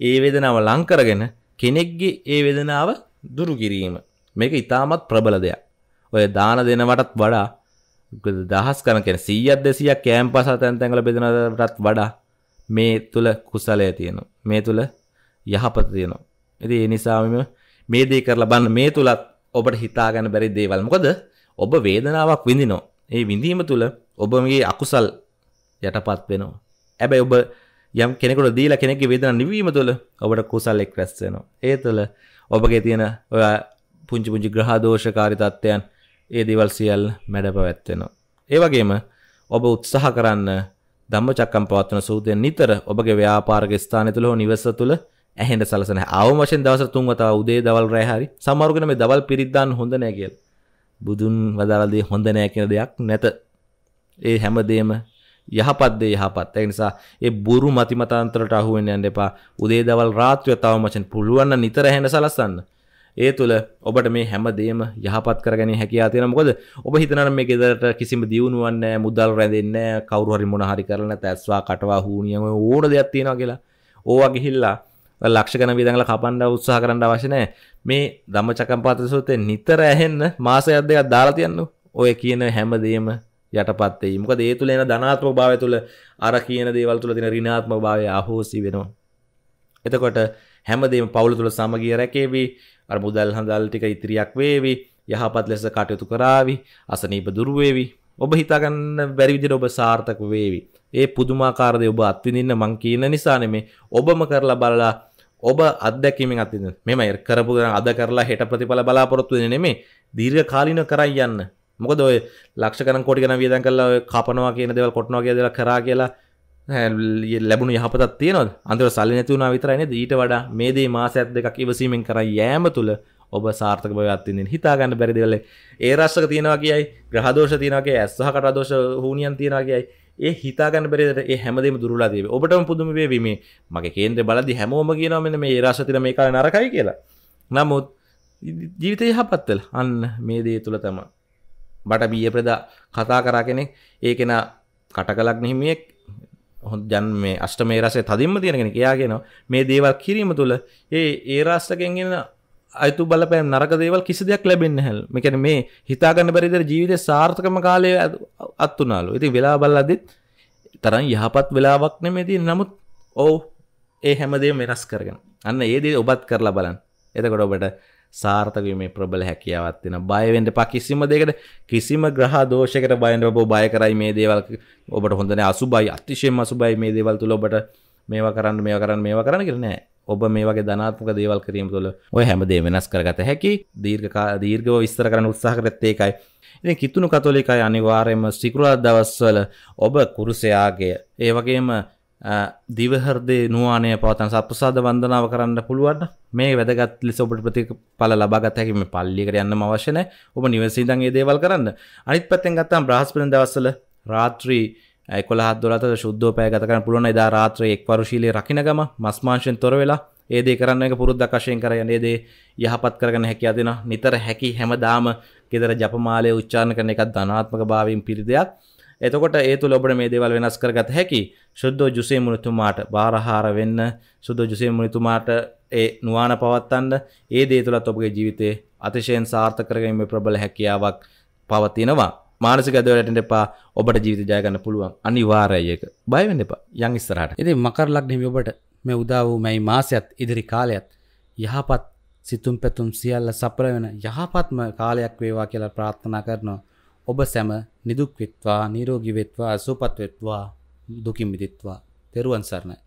ඒ වෙදනාව ලංකරගෙන කෙනෙක්ගේ ඒ වෙදනාව දුරු කිරීම මේක ඉතාමත් ප්‍රබල දෙයක් ඔය දාන දෙනවටත් වඩා දහස් කරන කෙන සීියත් දෙසියක් කෑම් පස තැන්තැඟල බෙදනටත් වඩා මේ තුළ කුසලය තියෙනවා මේ තුළ යහපත තියෙනවා ඇති ඒ නිසාම මේ දේ කරලා බන්න මේ තුළත් ඔබට හිතාගන්න බැරි දේවල් මොකද ඔබ වේදනාවක් විඳිනෝ ඒ විඳීම තුළ ඔබ මේ අකුසල් යටපත් වෙනවා ඇබැයි ඔබ යම් කෙනෙකුට දීලා කෙනෙක් වේදන නිවීම තුළ ඔබට කුසල්ලෙක් රැස්සෙනවා ඒ තුළ ඔබගේ තියෙන ඔය පුංචි පුංචි ග්‍රහදෝෂකාරිතත්වයන් ඒ දේවල් සියල් මැඩ පැවැත්වෙනවා. ඒ වගේම ඔබ උත්සාහ කරන්න ධම්ම චක්කම් පවත්වන සූදයෙන් නිතර ඔබගේ ව්‍යාපාරක ස්ථානය තුළ හෝ නිවස තුළ ඇහෙන්ට සලසන අවම වශයෙන් දවසට තුන් වතාව උදේ දවල් රැය හරි සමහරුගෙන මේ දවල් පිරිත් දාන්න හොඳ නැහැ කියලා. බුදුන් වදාලා දේ හොඳ නැහැ කියන දෙයක් නැත. ඒ හැම දෙයක්ම යහපත්දේ යහපත් ඒ නිසා ඒ බුරු මතිමතාන්තරට අහුවෙන් යන්න එපා උදේ දවල් රාත්‍රිය තව මචන් පුළුවන් නිතර හැන සලස්සන්න ඒ තුළ ඔබට මේ හැමදේම යහපත් කරගෙන හැකයා තියෙන මොකද ඔබ හිතනට මේ ගෙදරට කිසිම දියුණුවන්න මුදල් රැඳන්න කවරුහරි මොනහරි කරන තැස්වා කටවා හූනියම ඕන දෙයක් තියෙනවා කියලා ඕවා ගිහිල්ලා ලක්ෂකන විදඟල කපන්ඩ උත්සාහ කරන්න අවශනය මේ දම්ම චකම්පාතසෝතය නිතර ඇහෙන්න මාසයක් දෙයක් දාලා තියන්න ඔය කියන හැමදේම යටපත්තේ මොක දේ තුළ එන ධනාත්ම භාව තුළ අර කියන දේවල් තුළ තින රිනාත්ම භාවය අහෝසි වෙනවා. එතකොට හැමදේම පවුල තුළ සමගිය රැකේවී අර මුදල් හඳල් ටික ඉතිරියක් වේවි යහපත් ලෙස කටයුතු කරාවි අසනීප දුරුවේවි ඔබ හිතාගන්න බැරිවිදිර ඔබ සාර්ථක වේවි ඒ පුදුමාකාරදය ඔබ අත්විඳන්න මං කියන නිසා නෙමේ ඔබම කරලා බලලා ඔබ අදැකීමෙන් අතිද මෙම කරපු අද කරලා හෙට ප්‍රතිඵල බලාපොරොත්තු නෙමේ දීර්ඝ කාලින කරයි යන්න මොකද ඔය ලක්ෂ කන කොටි ගන වියදන් කල්ලා කපනවා කියන දෙවල් කොටනවා කියදල කරා කියලා ලැබුණු යහපතත් තියෙනොත් අන්තර සල්ලි නැතිවුණා විතරයින ඊට වඩා මේදී මාසයක් දෙකක් ඉවසීමෙන් කර යෑම තුළ ඔබ සාර්ථක බවත්තින්නේ හිතාගන්න බැරිදිවල ඒ රශ්ක තියෙනවා කියයි ග්‍රහදෝෂ තියෙනගේ ඇස්සහ කටදෝෂ හූනියන් තියෙනවා කියයි ඒ හිතාගන්න බෙරට හැමදම දුරලාදේ ඔබටම පුදුම වේවීමේ මගේ කේන්ද්‍ර බලදි හැමෝම කියනවමෙන මේ රශතින මේ කාල නරකයි කියලා නමුත් ජීවිතය හපත්තල් අන්න මේ දේ තුළ තමා බට බිය ප්‍රදා කතා කරා කෙනෙක් ඒ කෙන කටකලක් නිහිමියෙක් හො ජන් මේ අෂ්ට මේ රසේ තදින්ම තියෙනගෙන එයාගෙන මේ දේවල් කිරීම තුළ ඒ ඒ රාෂ්ටකෙන්ගෙන අයතු බලපෑම් නරක දේවල් කිසි දෙයක් ලැබෙන්න හැල් මෙකැන මේ හිතාගන්න බැරිදර ජීවිතය සාර්ථකම කාලය අත්තුනාලු ඉති වෙලා බල්ලදත් තරන් යහපත් වෙලාවක් නෙමේදී නමුත් ඔවු ඒ හැමදේ වෙනස් කරගෙන අන්න ඒදේ ඔබත් කරලා බලන් එතකොට ඔබට සාර්ථකීම ප්‍රබල හැකියාවත් වෙන බයවෙන්ට පා කිසිම දෙකට කිසිම ග්‍රහ දෝෂකට බයන්ට ඔබ බය කරයි මේ දේවල් ඔබට හොඳන අසුබයි අතිශයෙන් අසුබයි මේ දේවල් තුළ ඔබට මේවා කරන්න මේ කරන්න මේවා කරන්න කරනෑ ඔබ මේ වගේ ධනාත්මක දේවල් කිරීම තුළ ඔය හැමදේ වෙනස් කරගත හැකි දීර්ඝකා දීර්ඝව විස්තර කරන්න උත්සාහ කරත් ඒකයි ඉතින් කිතුුණු කතෝලිකයි අනිවාර්යයෙන්ම සිකුරාදා දවස්වල ඔබ කුරුසයාගේ ඒ වගේම දිවහරදේ නවානය පවතන් සප්‍රසාද වන්දනාව කරන්න පුළුවන් මේ වැදගත් ලෙස ඔබට ප්‍රතික පල ලබාගත් හැකිම පල්ලිකට යන්න අවශ්‍යන ඔබ නිවසිදන්ගේ දේවල් කරන්න අනිත් පැත්තෙන් ගත්තම් බ්‍රහස්පන දවසල රාත්‍රී කොලා දොලත ශුද්ධ පෑගත කරන පුළුවන් එදා රාත්‍රය එක් වරුශීලය රකිනගම මස්මාංශයෙන් තොර වෙලා ඒදේ කරන්න පුරුද්දකශයෙන් කරයන ඒදේ යහපත් කරගන හැකි අදෙන නිතර හැකි හැමදාම ගෙදර ජපමාලය උච්චාණ කරන එකත් ධනාත්මක භාවීම් පිරිදයක් එතකොට ඒ තුළ ඔබට මේ දේවල් වෙනස් කරගත හැකි සුද්දෝ ජුසේ මුනිතුමාට බාරහාර වෙන්න සුද්දෝ ජුසේ මුනිතුමාට ඒ නුවාන පවත්වන්න ඒ දේ තුළත් ඔබගේ ජීවිතේ අතිශයෙන් සාර්ථක කරගැනීමේ ප්‍රබල හැකියාවක් පවතිනවා මානසික ඇදවලටට එපා ඔබට ජීවිත ජයගන්න පුළුවන් අනිවාර්යයි ඒක බය වෙන්න එපා යන් ඉස්සරහට ඉතින් මකර ලග්න හිමි ඔබට මේ උදා වූ මේ මාසයත් ඉදිරි කාලයත් යහපත් සිතුම් පැතුම් සියල්ල සපල වෙන යහපත්ම කාලයක් වේවා කියලා ප්‍රාර්ථනා කරනවා ඔබ සැම නිදුක් වෙත්වා නිරෝගී වෙත්වා සුවපත් වෙත්වා දුකින් මිදෙත්වා තෙරුවන් සරණයි